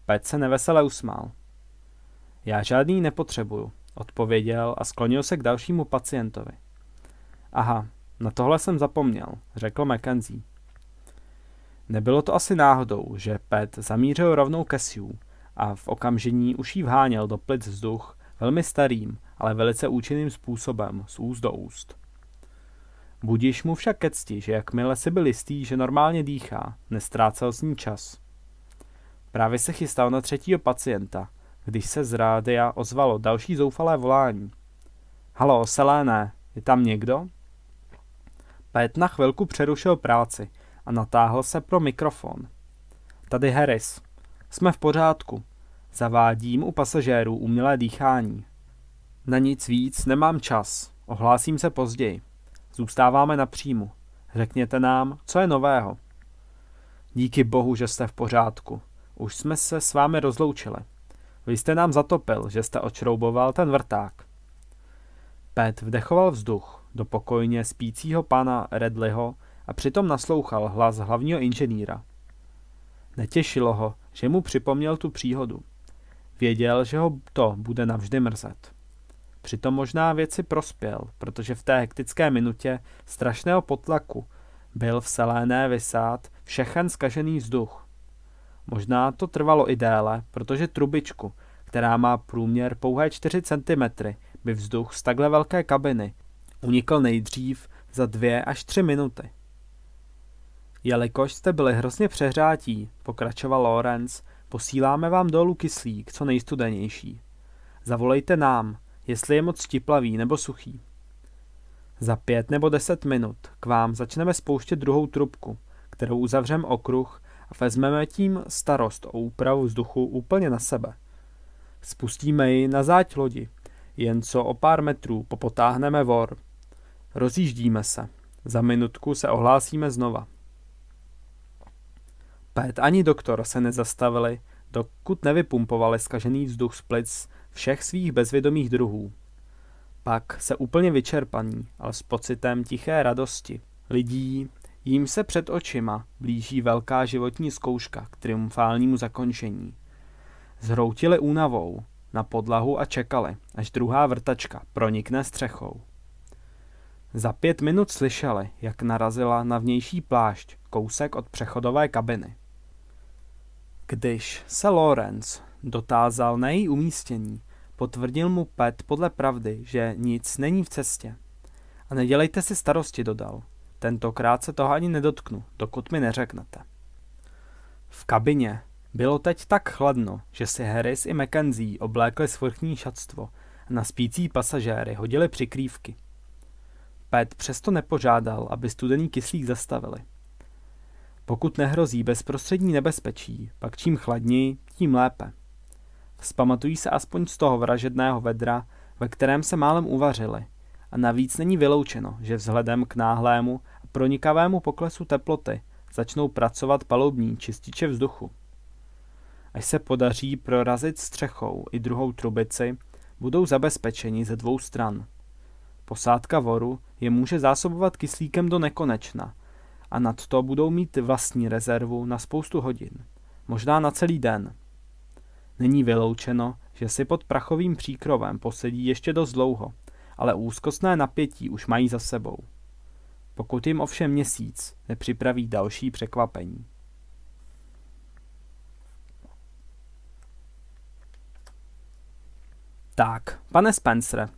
Pet se nevesele usmál. Já žádný nepotřebuju, odpověděl a sklonil se k dalšímu pacientovi. Aha, na tohle jsem zapomněl, řekl McKenzie. Nebylo to asi náhodou, že Pet zamířil rovnou ke Sue a v okamžení už jí vháněl do plic vzduch velmi starým, ale velice účinným způsobem, z úst do úst. Budíš mu však ke cti, že jakmile si byl jistý, že normálně dýchá, nestrácel s ní čas. Právě se chystal na třetího pacienta, když se z rádia ozvalo další zoufalé volání. Halo, Seléne, je tam někdo? Pet na chvilku přerušil práci a natáhl se pro mikrofon. Tady Harris. Jsme v pořádku. Zavádím u pasažérů umělé dýchání. Na nic víc nemám čas, ohlásím se později. Zůstáváme na příjmu. Řekněte nám, co je nového. Díky bohu, že jste v pořádku. Už jsme se s vámi rozloučili. Vy jste nám zatopil, že jste očrouboval ten vrták. Pet vdechoval vzduch do pokojně spícího pana Redliho a přitom naslouchal hlas hlavního inženýra. Netěšilo ho, že mu připomněl tu příhodu. Věděl, že ho to bude navždy mrzet. Přitom možná věci prospěl, protože v té hektické minutě strašného potlaku byl v Seléné vysát všechen skažený vzduch. Možná to trvalo i déle, protože trubičku, která má průměr pouhé 4 cm, by vzduch z takhle velké kabiny unikl nejdřív za dvě až tři minuty. Jelikož jste byli hrozně přehrátí, pokračoval Lorenz. Posíláme vám dolů kyslík, co nejstudenější. Zavolejte nám, jestli je moc štiplavý nebo suchý. Za pět nebo deset minut k vám začneme spouštět druhou trubku, kterou uzavřeme okruh a vezmeme tím starost o úpravu vzduchu úplně na sebe. Spustíme ji na záď lodi, jen co o pár metrů popotáhneme vor. Rozjíždíme se. Za minutku se ohlásíme znova. Pet ani doktor se nezastavili, dokud nevypumpovali skažený vzduch z plic všech svých bezvědomých druhů. Pak se úplně vyčerpaní, ale s pocitem tiché radosti. Lidí, jim se před očima blíží velká životní zkouška k triumfálnímu zakončení. Zhroutili únavou na podlahu a čekali, až druhá vrtačka pronikne střechou. Za pět minut slyšeli, jak narazila na vnější plášť kousek od přechodové kabiny. Když se Lorenz dotázal na její umístění, potvrdil mu Pet podle pravdy, že nic není v cestě. A nedělejte si starosti, dodal. Tentokrát se toho ani nedotknu, dokud mi neřeknete. V kabině bylo teď tak chladno, že si Harris i Mackenzie oblékli svrchní šatstvo a na spící pasažéry hodili přikrývky. Pet přesto nepožádal, aby studený kyslík zastavili. Pokud nehrozí bezprostřední nebezpečí, pak čím chladněji, tím lépe. Vzpamatují se aspoň z toho vražedného vedra, ve kterém se málem uvařili, a navíc není vyloučeno, že vzhledem k náhlému a pronikavému poklesu teploty začnou pracovat palubní čističe vzduchu. Až se podaří prorazit střechou i druhou trubici, budou zabezpečeni ze dvou stran. Posádka voru je může zásobovat kyslíkem do nekonečna a nad to budou mít vlastní rezervu na spoustu hodin, možná na celý den. Není vyloučeno, že si pod prachovým příkrovem posedí ještě dost dlouho, ale úzkostné napětí už mají za sebou. Pokud jim ovšem měsíc nepřipraví další překvapení. Tak, pane Spencer,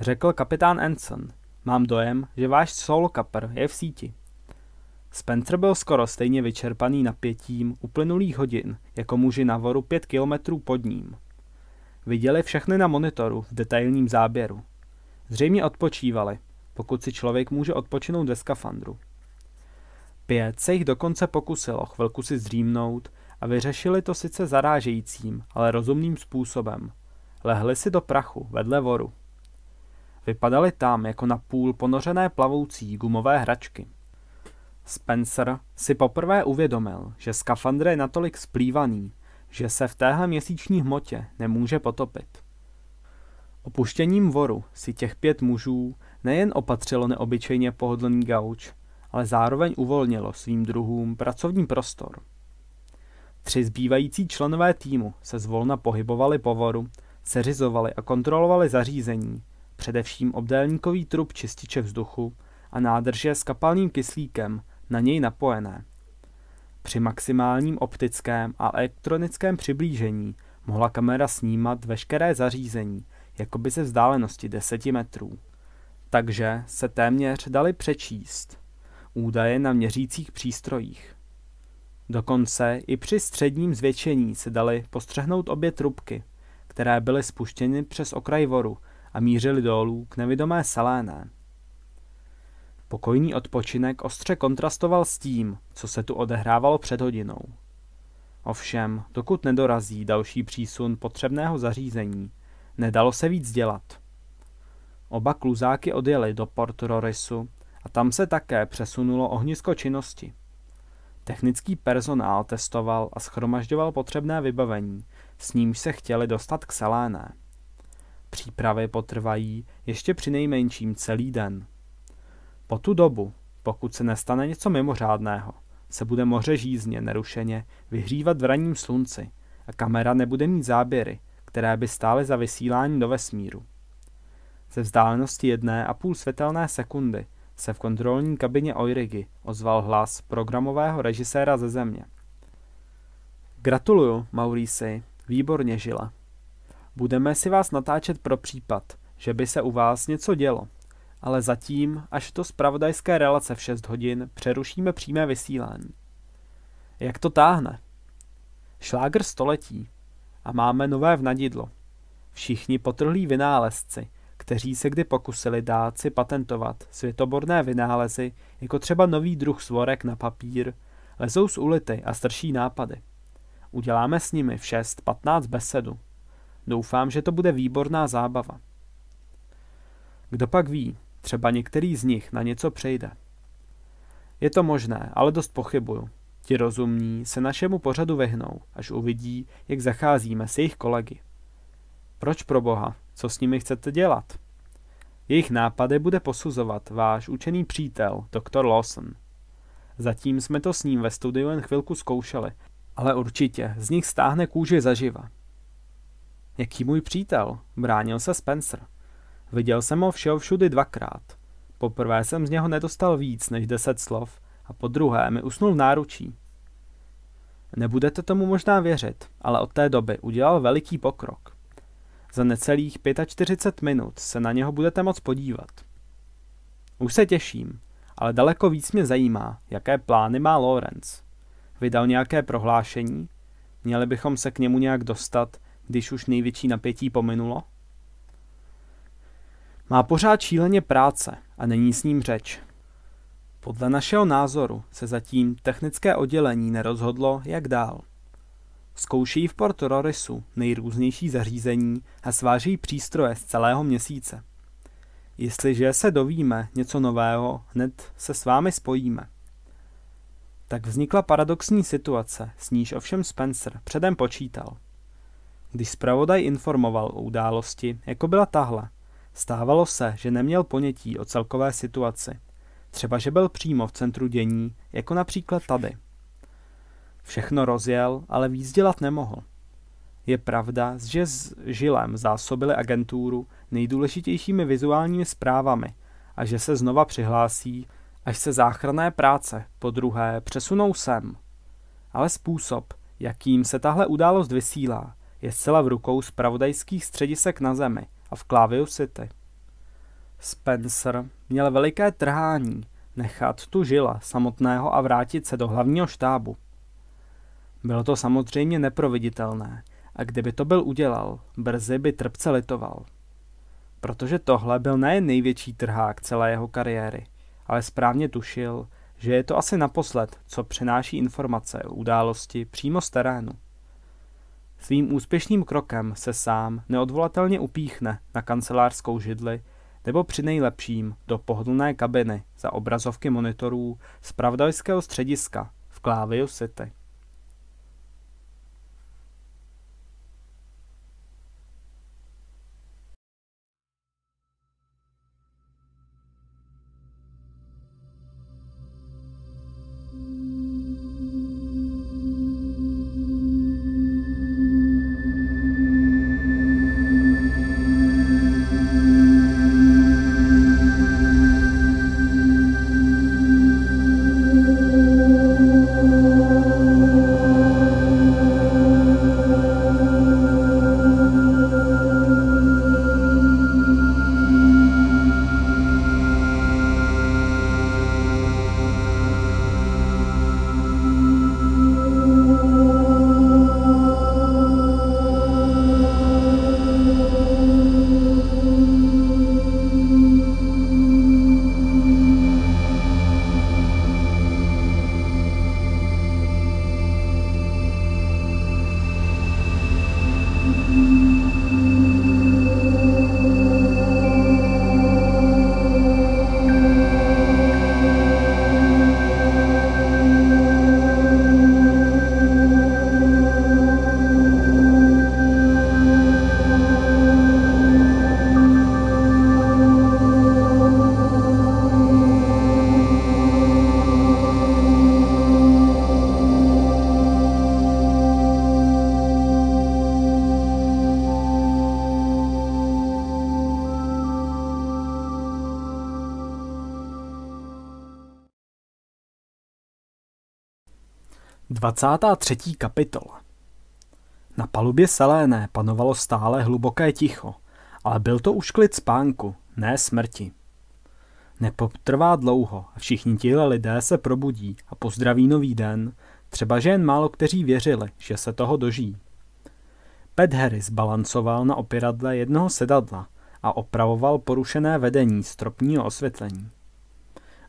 řekl kapitán Enson, mám dojem, že váš solo kapr je v síti. Spencer byl skoro stejně vyčerpaný napětím uplynulých hodin, jako muži na voru pět kilometrů pod ním. Viděli všechny na monitoru v detailním záběru. Zřejmě odpočívali, pokud si člověk může odpočinout ve skafandru. Pět se jich dokonce pokusilo chvilku si zřímnout a vyřešili to sice zarážejícím, ale rozumným způsobem. Lehli si do prachu vedle voru. Vypadali tam jako na půl ponořené plavoucí gumové hračky. Spencer si poprvé uvědomil, že skafandr je natolik splývaný, že se v téhle měsíční hmotě nemůže potopit. Opuštěním voru si těch pět mužů nejen opatřilo neobyčejně pohodlný gauč, ale zároveň uvolnilo svým druhům pracovní prostor. Tři zbývající členové týmu se zvolna pohybovali po voru, seřizovali a kontrolovali zařízení, především obdélníkový trub čističe vzduchu a nádrže s kapalným kyslíkem na něj napojené. Při maximálním optickém a elektronickém přiblížení mohla kamera snímat veškeré zařízení, jako by ze vzdálenosti 10 metrů. Takže se téměř dali přečíst údaje na měřících přístrojích. Dokonce i při středním zvětšení se daly postřehnout obě trubky, které byly spuštěny přes okraj voru a mířily dolů k nevidomé saléné. Pokojný odpočinek ostře kontrastoval s tím, co se tu odehrávalo před hodinou. Ovšem, dokud nedorazí další přísun potřebného zařízení, nedalo se víc dělat. Oba kluzáky odjeli do Port Rorisu a tam se také přesunulo ohnisko činnosti. Technický personál testoval a schromažďoval potřebné vybavení, s nímž se chtěli dostat k Seléné. Přípravy potrvají ještě při nejmenším celý den. Po tu dobu, pokud se nestane něco mimořádného, se bude moře žízně nerušeně vyhřívat v raním slunci a kamera nebude mít záběry, které by stály za vysílání do vesmíru. Ze vzdálenosti jedné a půl světelné sekundy se v kontrolní kabině Oirigy ozval hlas programového režiséra ze země. Gratuluju, Maurice, výborně žila. Budeme si vás natáčet pro případ, že by se u vás něco dělo, ale zatím až to spravodajské relace v 6 hodin přerušíme přímé vysílání. Jak to táhne? Šlágr století a máme nové vnadidlo. Všichni potrhlí vynálezci, kteří se kdy pokusili dát si patentovat světoborné vynálezy, jako třeba nový druh svorek na papír, lezou z ulity a strší nápady. Uděláme s nimi v 6.15 besedu. Doufám, že to bude výborná zábava. Kdo pak ví, Třeba některý z nich na něco přejde. Je to možné, ale dost pochybuju. Ti rozumní se našemu pořadu vyhnou, až uvidí, jak zacházíme s jejich kolegy. Proč pro boha? Co s nimi chcete dělat? Jejich nápady bude posuzovat váš učený přítel, doktor Lawson. Zatím jsme to s ním ve studiu jen chvilku zkoušeli, ale určitě z nich stáhne kůže zaživa. Jaký můj přítel? Bránil se Spencer. Viděl jsem ho všeho všudy dvakrát. Poprvé jsem z něho nedostal víc než deset slov a po druhé mi usnul v náručí. Nebudete tomu možná věřit, ale od té doby udělal veliký pokrok. Za necelých 45 minut se na něho budete moc podívat. Už se těším, ale daleko víc mě zajímá, jaké plány má Lorenz. Vydal nějaké prohlášení? Měli bychom se k němu nějak dostat, když už největší napětí pominulo? Má pořád šíleně práce a není s ním řeč. Podle našeho názoru se zatím technické oddělení nerozhodlo, jak dál. Zkouší v Rorisu nejrůznější zařízení a sváží přístroje z celého měsíce. Jestliže se dovíme něco nového, hned se s vámi spojíme. Tak vznikla paradoxní situace, s níž ovšem Spencer předem počítal. Když zpravodaj informoval o události, jako byla tahle – Stávalo se, že neměl ponětí o celkové situaci. Třeba, že byl přímo v centru dění, jako například tady. Všechno rozjel, ale víc dělat nemohl. Je pravda, že s Žilem zásobili agenturu nejdůležitějšími vizuálními zprávami a že se znova přihlásí, až se záchranné práce po druhé přesunou sem. Ale způsob, jakým se tahle událost vysílá, je zcela v rukou zpravodajských středisek na zemi – a v Clavio City. Spencer měl veliké trhání nechat tu žila samotného a vrátit se do hlavního štábu. Bylo to samozřejmě neproviditelné a kdyby to byl udělal, brzy by trpce litoval. Protože tohle byl nejen největší trhák celé jeho kariéry, ale správně tušil, že je to asi naposled, co přináší informace o události přímo z terénu. Svým úspěšným krokem se sám neodvolatelně upíchne na kancelářskou židli nebo při nejlepším do pohodlné kabiny za obrazovky monitorů z pravdajského střediska v Klávio City. 23. kapitola Na palubě Seléné panovalo stále hluboké ticho, ale byl to už klid spánku, ne smrti. Nepotrvá dlouho a všichni tihle lidé se probudí a pozdraví nový den, třeba že jen málo kteří věřili, že se toho dožijí. Pet Harris balancoval na opěradle jednoho sedadla a opravoval porušené vedení stropního osvětlení.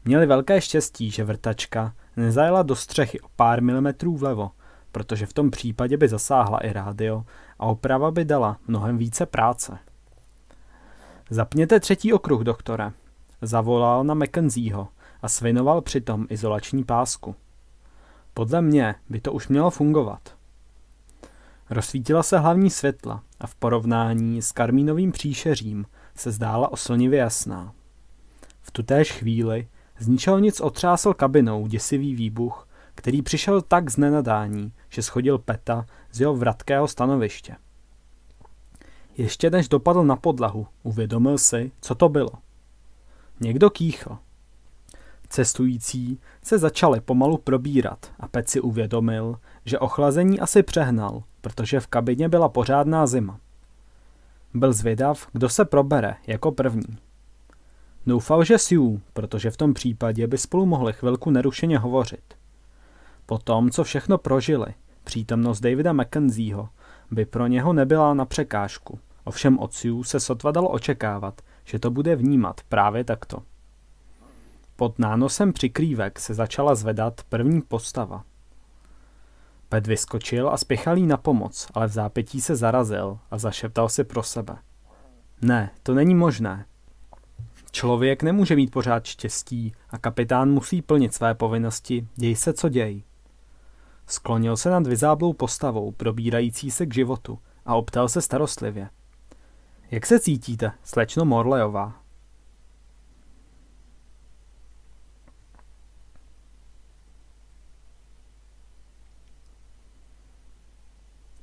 Měli velké štěstí, že vrtačka nezajela do střechy o pár milimetrů vlevo, protože v tom případě by zasáhla i rádio a oprava by dala mnohem více práce. Zapněte třetí okruh, doktore, zavolal na McKenzieho a svinoval přitom izolační pásku. Podle mě by to už mělo fungovat. Rozsvítila se hlavní světla a v porovnání s karmínovým příšeřím se zdála oslnivě jasná. V tutéž chvíli z ničeho nic otřásl kabinou děsivý výbuch, který přišel tak z nenadání, že schodil Peta z jeho vratkého stanoviště. Ještě než dopadl na podlahu, uvědomil si, co to bylo. Někdo kýchl. Cestující se začali pomalu probírat a Pet si uvědomil, že ochlazení asi přehnal, protože v kabině byla pořádná zima. Byl zvědav, kdo se probere jako první. Doufal, že Siu, protože v tom případě by spolu mohli chvilku nerušeně hovořit. Po tom, co všechno prožili, přítomnost Davida Mackenzieho by pro něho nebyla na překážku. Ovšem od Siu se sotva dalo očekávat, že to bude vnímat právě takto. Pod nánosem přikrývek se začala zvedat první postava. Pet vyskočil a spěchal jí na pomoc, ale v zápětí se zarazil a zašeptal si pro sebe. Ne, to není možné. Člověk nemůže mít pořád štěstí a kapitán musí plnit své povinnosti, děj se co děj. Sklonil se nad vyzáblou postavou, probírající se k životu a optal se starostlivě. Jak se cítíte, slečno Morlejová?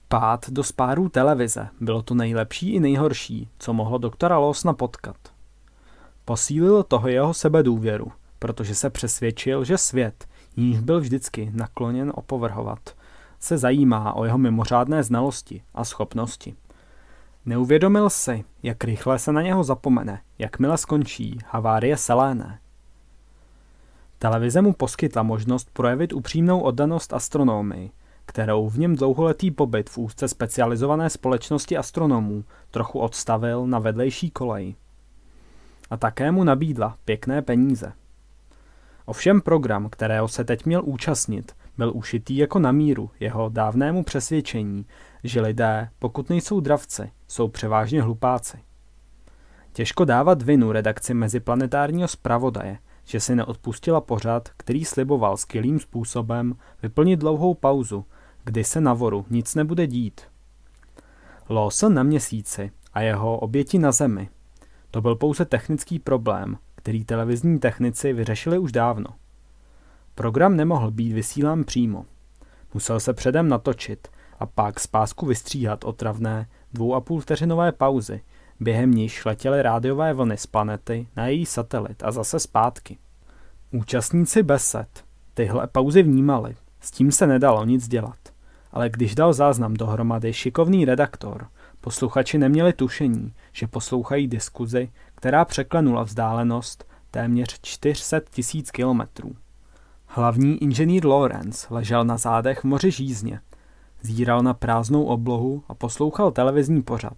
Pád do spáru televize bylo to nejlepší i nejhorší, co mohlo doktora Losna potkat. Posílil toho jeho sebedůvěru, protože se přesvědčil, že svět, níž byl vždycky nakloněn opovrhovat, se zajímá o jeho mimořádné znalosti a schopnosti. Neuvědomil si, jak rychle se na něho zapomene, jakmile skončí havárie Seléné. Televize mu poskytla možnost projevit upřímnou oddanost astronomii, kterou v něm dlouholetý pobyt v úzce specializované společnosti astronomů trochu odstavil na vedlejší kolej a také mu nabídla pěkné peníze. Ovšem program, kterého se teď měl účastnit, byl ušitý jako na míru jeho dávnému přesvědčení, že lidé, pokud nejsou dravci, jsou převážně hlupáci. Těžko dávat vinu redakci meziplanetárního zpravodaje, že si neodpustila pořad, který sliboval skvělým způsobem vyplnit dlouhou pauzu, kdy se na voru nic nebude dít. Lawson na měsíci a jeho oběti na zemi to byl pouze technický problém, který televizní technici vyřešili už dávno. Program nemohl být vysílán přímo. Musel se předem natočit a pak z pásku vystříhat otravné dvou a půl vteřinové pauzy, během níž letěly rádiové vlny z planety na její satelit a zase zpátky. Účastníci besed tyhle pauzy vnímali, s tím se nedalo nic dělat. Ale když dal záznam dohromady šikovný redaktor – Posluchači neměli tušení, že poslouchají diskuzi, která překlenula vzdálenost téměř 400 tisíc kilometrů. Hlavní inženýr Lawrence ležel na zádech v moři žízně, zíral na prázdnou oblohu a poslouchal televizní pořad.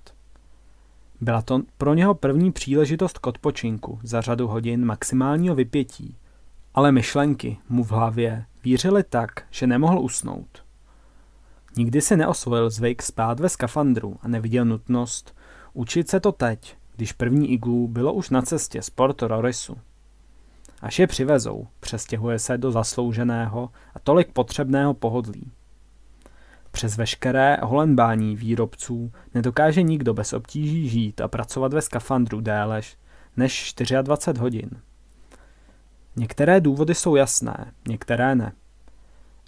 Byla to pro něho první příležitost k odpočinku za řadu hodin maximálního vypětí, ale myšlenky mu v hlavě vířily tak, že nemohl usnout. Nikdy si neosvojil zvyk spát ve skafandru a neviděl nutnost učit se to teď, když první iglu bylo už na cestě z Porto Rorisu. Až je přivezou, přestěhuje se do zaslouženého a tolik potřebného pohodlí. Přes veškeré holenbání výrobců nedokáže nikdo bez obtíží žít a pracovat ve skafandru déle než 24 hodin. Některé důvody jsou jasné, některé ne.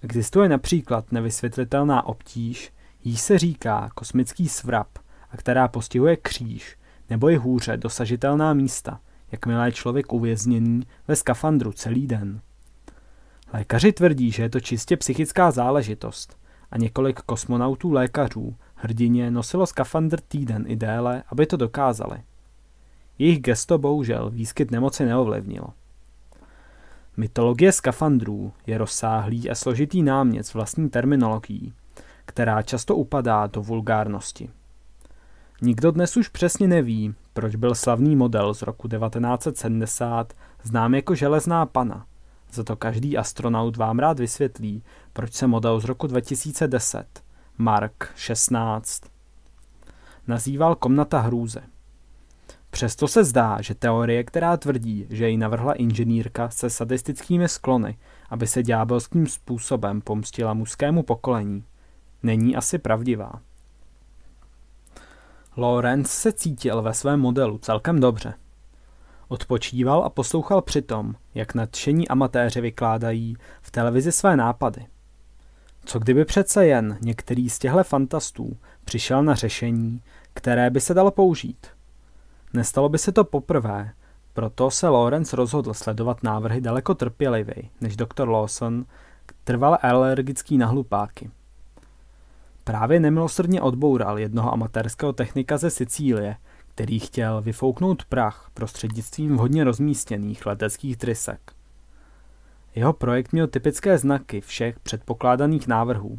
Existuje například nevysvětlitelná obtíž, jí se říká kosmický svrap a která postihuje kříž, nebo je hůře dosažitelná místa, jakmile je člověk uvězněný ve skafandru celý den. Lékaři tvrdí, že je to čistě psychická záležitost a několik kosmonautů lékařů hrdině nosilo skafandr týden i déle, aby to dokázali. Jejich gesto bohužel výskyt nemoci neovlivnilo. Mytologie skafandrů je rozsáhlý a složitý námět s vlastní terminologií, která často upadá do vulgárnosti. Nikdo dnes už přesně neví, proč byl slavný model z roku 1970 znám jako železná pana. Za to každý astronaut vám rád vysvětlí, proč se model z roku 2010, Mark 16, nazýval komnata hrůze. Přesto se zdá, že teorie, která tvrdí, že ji navrhla inženýrka se sadistickými sklony, aby se ďábelským způsobem pomstila mužskému pokolení, není asi pravdivá. Lorenz se cítil ve svém modelu celkem dobře. Odpočíval a poslouchal přitom, jak nadšení amatéři vykládají v televizi své nápady. Co kdyby přece jen některý z těchto fantastů přišel na řešení, které by se dalo použít – Nestalo by se to poprvé, proto se Lawrence rozhodl sledovat návrhy daleko trpělivěji než doktor Lawson, trvale alergický na hlupáky. Právě nemilosrdně odboural jednoho amatérského technika ze Sicílie, který chtěl vyfouknout prach prostřednictvím vhodně rozmístěných leteckých trysek. Jeho projekt měl typické znaky všech předpokládaných návrhů.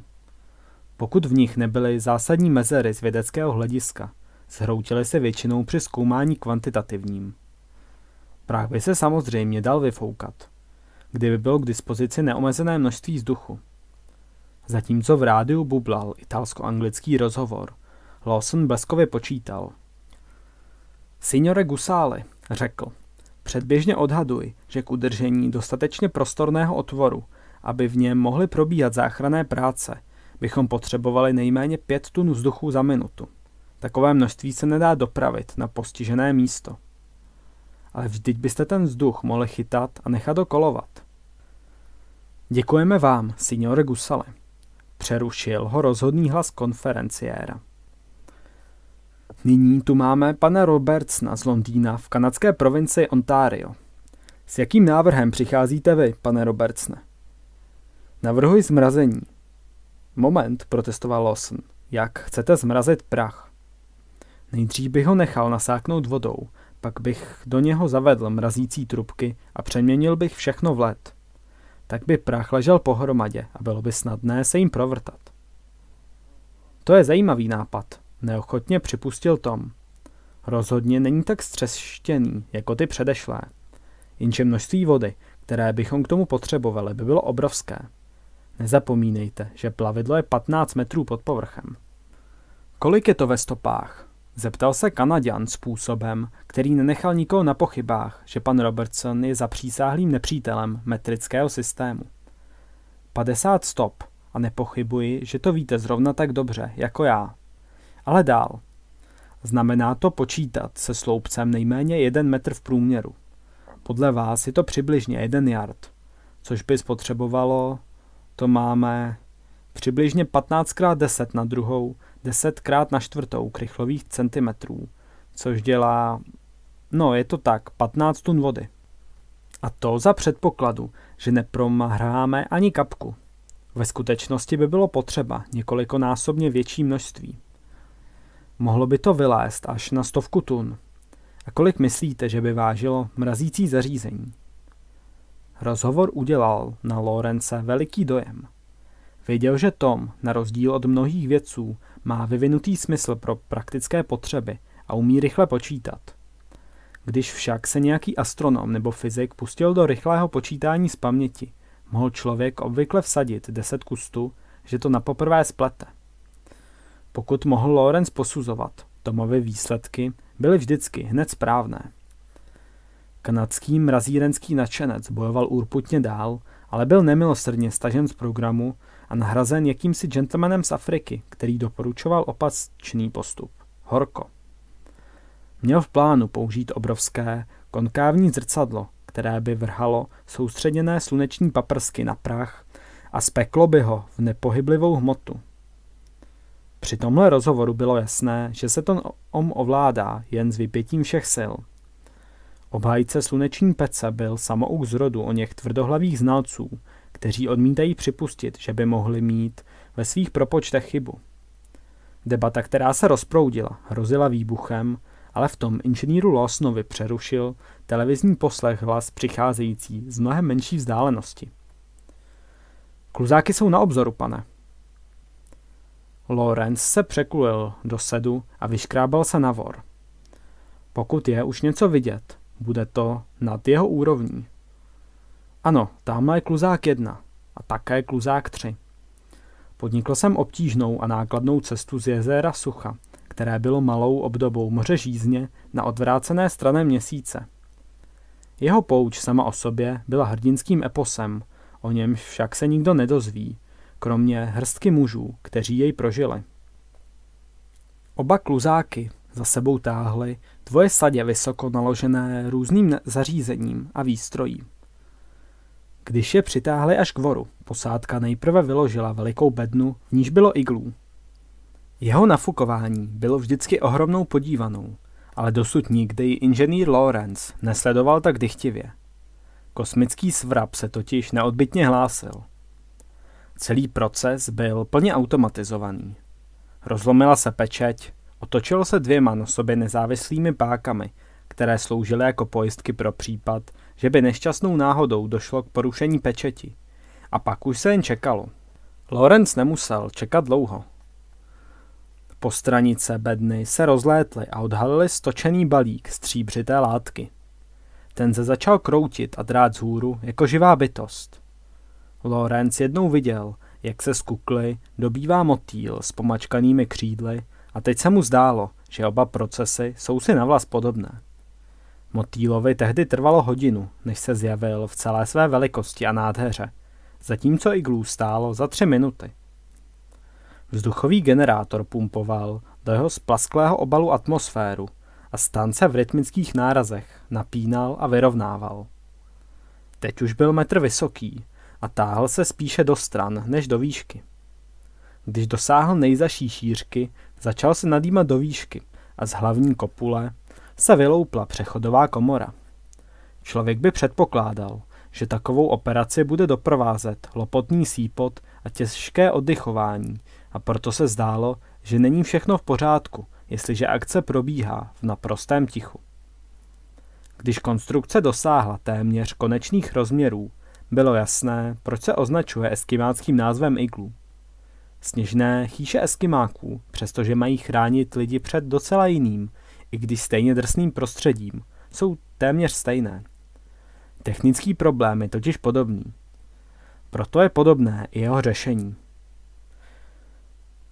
Pokud v nich nebyly zásadní mezery z vědeckého hlediska – zhroutily se většinou při zkoumání kvantitativním. Prach by se samozřejmě dal vyfoukat, kdyby bylo k dispozici neomezené množství vzduchu. Zatímco v rádiu bublal italsko-anglický rozhovor, Lawson bleskově počítal. Signore Gusále, řekl, předběžně odhaduj, že k udržení dostatečně prostorného otvoru, aby v něm mohly probíhat záchranné práce, bychom potřebovali nejméně pět tun vzduchu za minutu. Takové množství se nedá dopravit na postižené místo. Ale vždyť byste ten vzduch mohli chytat a nechat ho kolovat. Děkujeme vám, signore Gusale. Přerušil ho rozhodný hlas konferenciéra. Nyní tu máme pana Robertsna z Londýna v kanadské provincii Ontario. S jakým návrhem přicházíte vy, pane Robertsne? Navrhuji zmrazení. Moment, protestoval Lawson. Jak chcete zmrazit prach? Nejdřív bych ho nechal nasáknout vodou, pak bych do něho zavedl mrazící trubky a přeměnil bych všechno v led. Tak by prach ležel pohromadě a bylo by snadné se jim provrtat. To je zajímavý nápad, neochotně připustil Tom. Rozhodně není tak střeštěný jako ty předešlé. Jenže množství vody, které bychom k tomu potřebovali, by bylo obrovské. Nezapomínejte, že plavidlo je 15 metrů pod povrchem. Kolik je to ve stopách? Zeptal se Kanaďan způsobem, který nenechal nikoho na pochybách, že pan Robertson je zapřísáhlým nepřítelem metrického systému. 50 stop a nepochybuji, že to víte zrovna tak dobře jako já. Ale dál. Znamená to počítat se sloupcem nejméně 1 metr v průměru. Podle vás je to přibližně 1 yard, což by spotřebovalo, to máme, přibližně 15 x 10 na druhou, 10 krát na čtvrtou krychlových centimetrů, což dělá, no je to tak, 15 tun vody. A to za předpokladu, že nepromahráme ani kapku. Ve skutečnosti by bylo potřeba několikonásobně větší množství. Mohlo by to vylézt až na stovku tun. A kolik myslíte, že by vážilo mrazící zařízení? Rozhovor udělal na Lorence veliký dojem. Věděl, že Tom, na rozdíl od mnohých vědců, má vyvinutý smysl pro praktické potřeby a umí rychle počítat. Když však se nějaký astronom nebo fyzik pustil do rychlého počítání z paměti, mohl člověk obvykle vsadit deset kustů, že to na poprvé splete. Pokud mohl Lorenz posuzovat, tomové výsledky byly vždycky hned správné. Kanadský mrazírenský nadšenec bojoval úrputně dál ale byl nemilosrdně stažen z programu a nahrazen jakýmsi gentlemanem z Afriky, který doporučoval opačný postup. Horko. Měl v plánu použít obrovské konkávní zrcadlo, které by vrhalo soustředěné sluneční paprsky na prach a speklo by ho v nepohyblivou hmotu. Při tomhle rozhovoru bylo jasné, že se ten om ovládá jen s vypětím všech sil – Obhájce sluneční pece byl samouk zrodu o něch tvrdohlavých znalců, kteří odmítají připustit, že by mohli mít ve svých propočtech chybu. Debata, která se rozproudila, hrozila výbuchem, ale v tom inženýru Losnovi přerušil televizní poslech hlas přicházející z mnohem menší vzdálenosti. Kluzáky jsou na obzoru, pane. Lorenz se překulil do sedu a vyškrábal se na vor. Pokud je už něco vidět, bude to nad jeho úrovní. Ano, tamhle je kluzák 1 a také kluzák 3. Podnikl jsem obtížnou a nákladnou cestu z jezera Sucha, které bylo malou obdobou moře žízně na odvrácené straně měsíce. Jeho pouč sama o sobě byla hrdinským eposem, o něm však se nikdo nedozví, kromě hrstky mužů, kteří jej prožili. Oba kluzáky za sebou táhly tvoje sadě vysoko naložené různým zařízením a výstrojí. Když je přitáhli až k voru, posádka nejprve vyložila velikou bednu, v níž bylo iglů. Jeho nafukování bylo vždycky ohromnou podívanou, ale dosud nikdy ji inženýr Lawrence nesledoval tak dychtivě. Kosmický svrap se totiž neodbytně hlásil. Celý proces byl plně automatizovaný. Rozlomila se pečeť, Točilo se dvěma na sobě nezávislými pákami, které sloužily jako pojistky pro případ, že by nešťastnou náhodou došlo k porušení pečeti. A pak už se jen čekalo. Lorenz nemusel čekat dlouho. Po stranice bedny se rozlétly a odhalili stočený balík stříbřité látky. Ten se začal kroutit a drát z hůru jako živá bytost. Lorenz jednou viděl, jak se z kukly dobývá motýl s pomačkanými křídly a teď se mu zdálo, že oba procesy jsou si vlast podobné. Motýlovi tehdy trvalo hodinu, než se zjavil v celé své velikosti a nádheře, zatímco iglů stálo za tři minuty. Vzduchový generátor pumpoval do jeho splasklého obalu atmosféru a stance v rytmických nárazech napínal a vyrovnával. Teď už byl metr vysoký a táhl se spíše do stran než do výšky. Když dosáhl nejzaší šířky, Začal se nadýmat do výšky a z hlavní kopule se vyloupla přechodová komora. Člověk by předpokládal, že takovou operaci bude doprovázet lopotný sípot a těžké oddychování a proto se zdálo, že není všechno v pořádku, jestliže akce probíhá v naprostém tichu. Když konstrukce dosáhla téměř konečných rozměrů, bylo jasné, proč se označuje eskimáckým názvem iglu. Sněžné chýše eskimáků, přestože mají chránit lidi před docela jiným, i když stejně drsným prostředím, jsou téměř stejné. Technický problém je totiž podobný. Proto je podobné i jeho řešení.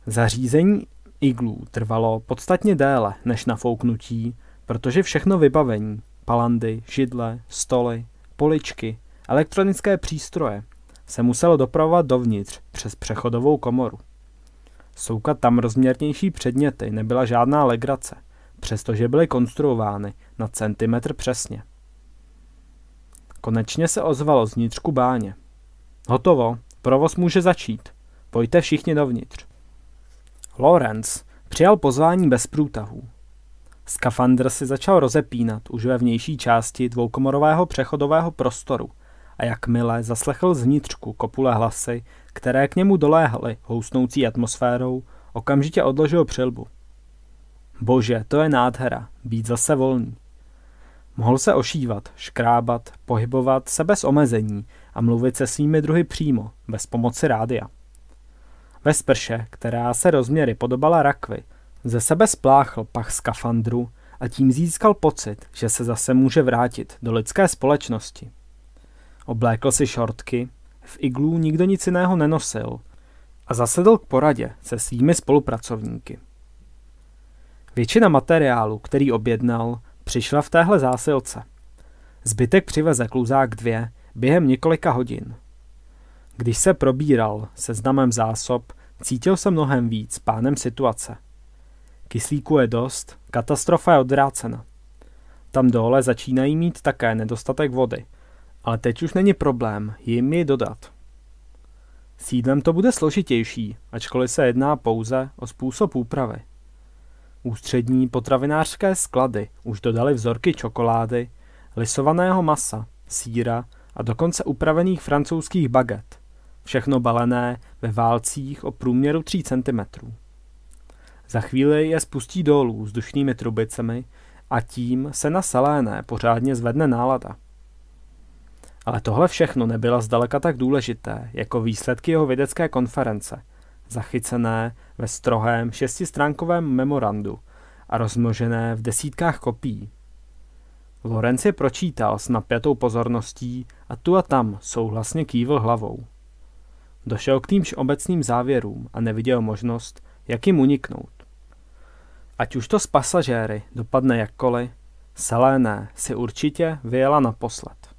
Zařízení iglů trvalo podstatně déle než na fouknutí, protože všechno vybavení, palandy, židle, stoly, poličky, elektronické přístroje se muselo dopravovat dovnitř přes přechodovou komoru. Soukat tam rozměrnější předměty nebyla žádná legrace, přestože byly konstruovány na centimetr přesně. Konečně se ozvalo z vnitřku báně. Hotovo, provoz může začít. Pojďte všichni dovnitř. Lawrence přijal pozvání bez průtahů. Skafandr si začal rozepínat už ve vnější části dvoukomorového přechodového prostoru – a jakmile zaslechl zvnitřku kopule hlasy, které k němu doléhaly housnoucí atmosférou, okamžitě odložil přilbu. Bože, to je nádhera, být zase volný. Mohl se ošívat, škrábat, pohybovat se bez omezení a mluvit se svými druhy přímo, bez pomoci rádia. Ve sprše, která se rozměry podobala rakvi, ze sebe spláchl pach skafandru a tím získal pocit, že se zase může vrátit do lidské společnosti. Oblékl si šortky, v iglu nikdo nic jiného nenosil a zasedl k poradě se svými spolupracovníky. Většina materiálu, který objednal, přišla v téhle zásilce. Zbytek přiveze kluzák dvě během několika hodin. Když se probíral se znamem zásob, cítil se mnohem víc pánem situace. Kyslíku je dost, katastrofa je odrácena. Tam dole začínají mít také nedostatek vody – ale teď už není problém jim ji dodat. Sídlem to bude složitější, ačkoliv se jedná pouze o způsob úpravy. Ústřední potravinářské sklady už dodali vzorky čokolády, lisovaného masa, síra a dokonce upravených francouzských baget. Všechno balené ve válcích o průměru 3 cm. Za chvíli je spustí dolů dušnými trubicemi a tím se na saléné pořádně zvedne nálada. Ale tohle všechno nebylo zdaleka tak důležité jako výsledky jeho vědecké konference, zachycené ve strohém šestistránkovém memorandu a rozmnožené v desítkách kopií. Lorenz je pročítal s napjatou pozorností a tu a tam souhlasně kývil hlavou. Došel k týmž obecným závěrům a neviděl možnost, jak jim uniknout. Ať už to s pasažéry dopadne jakkoliv, Selene si určitě vyjela naposled.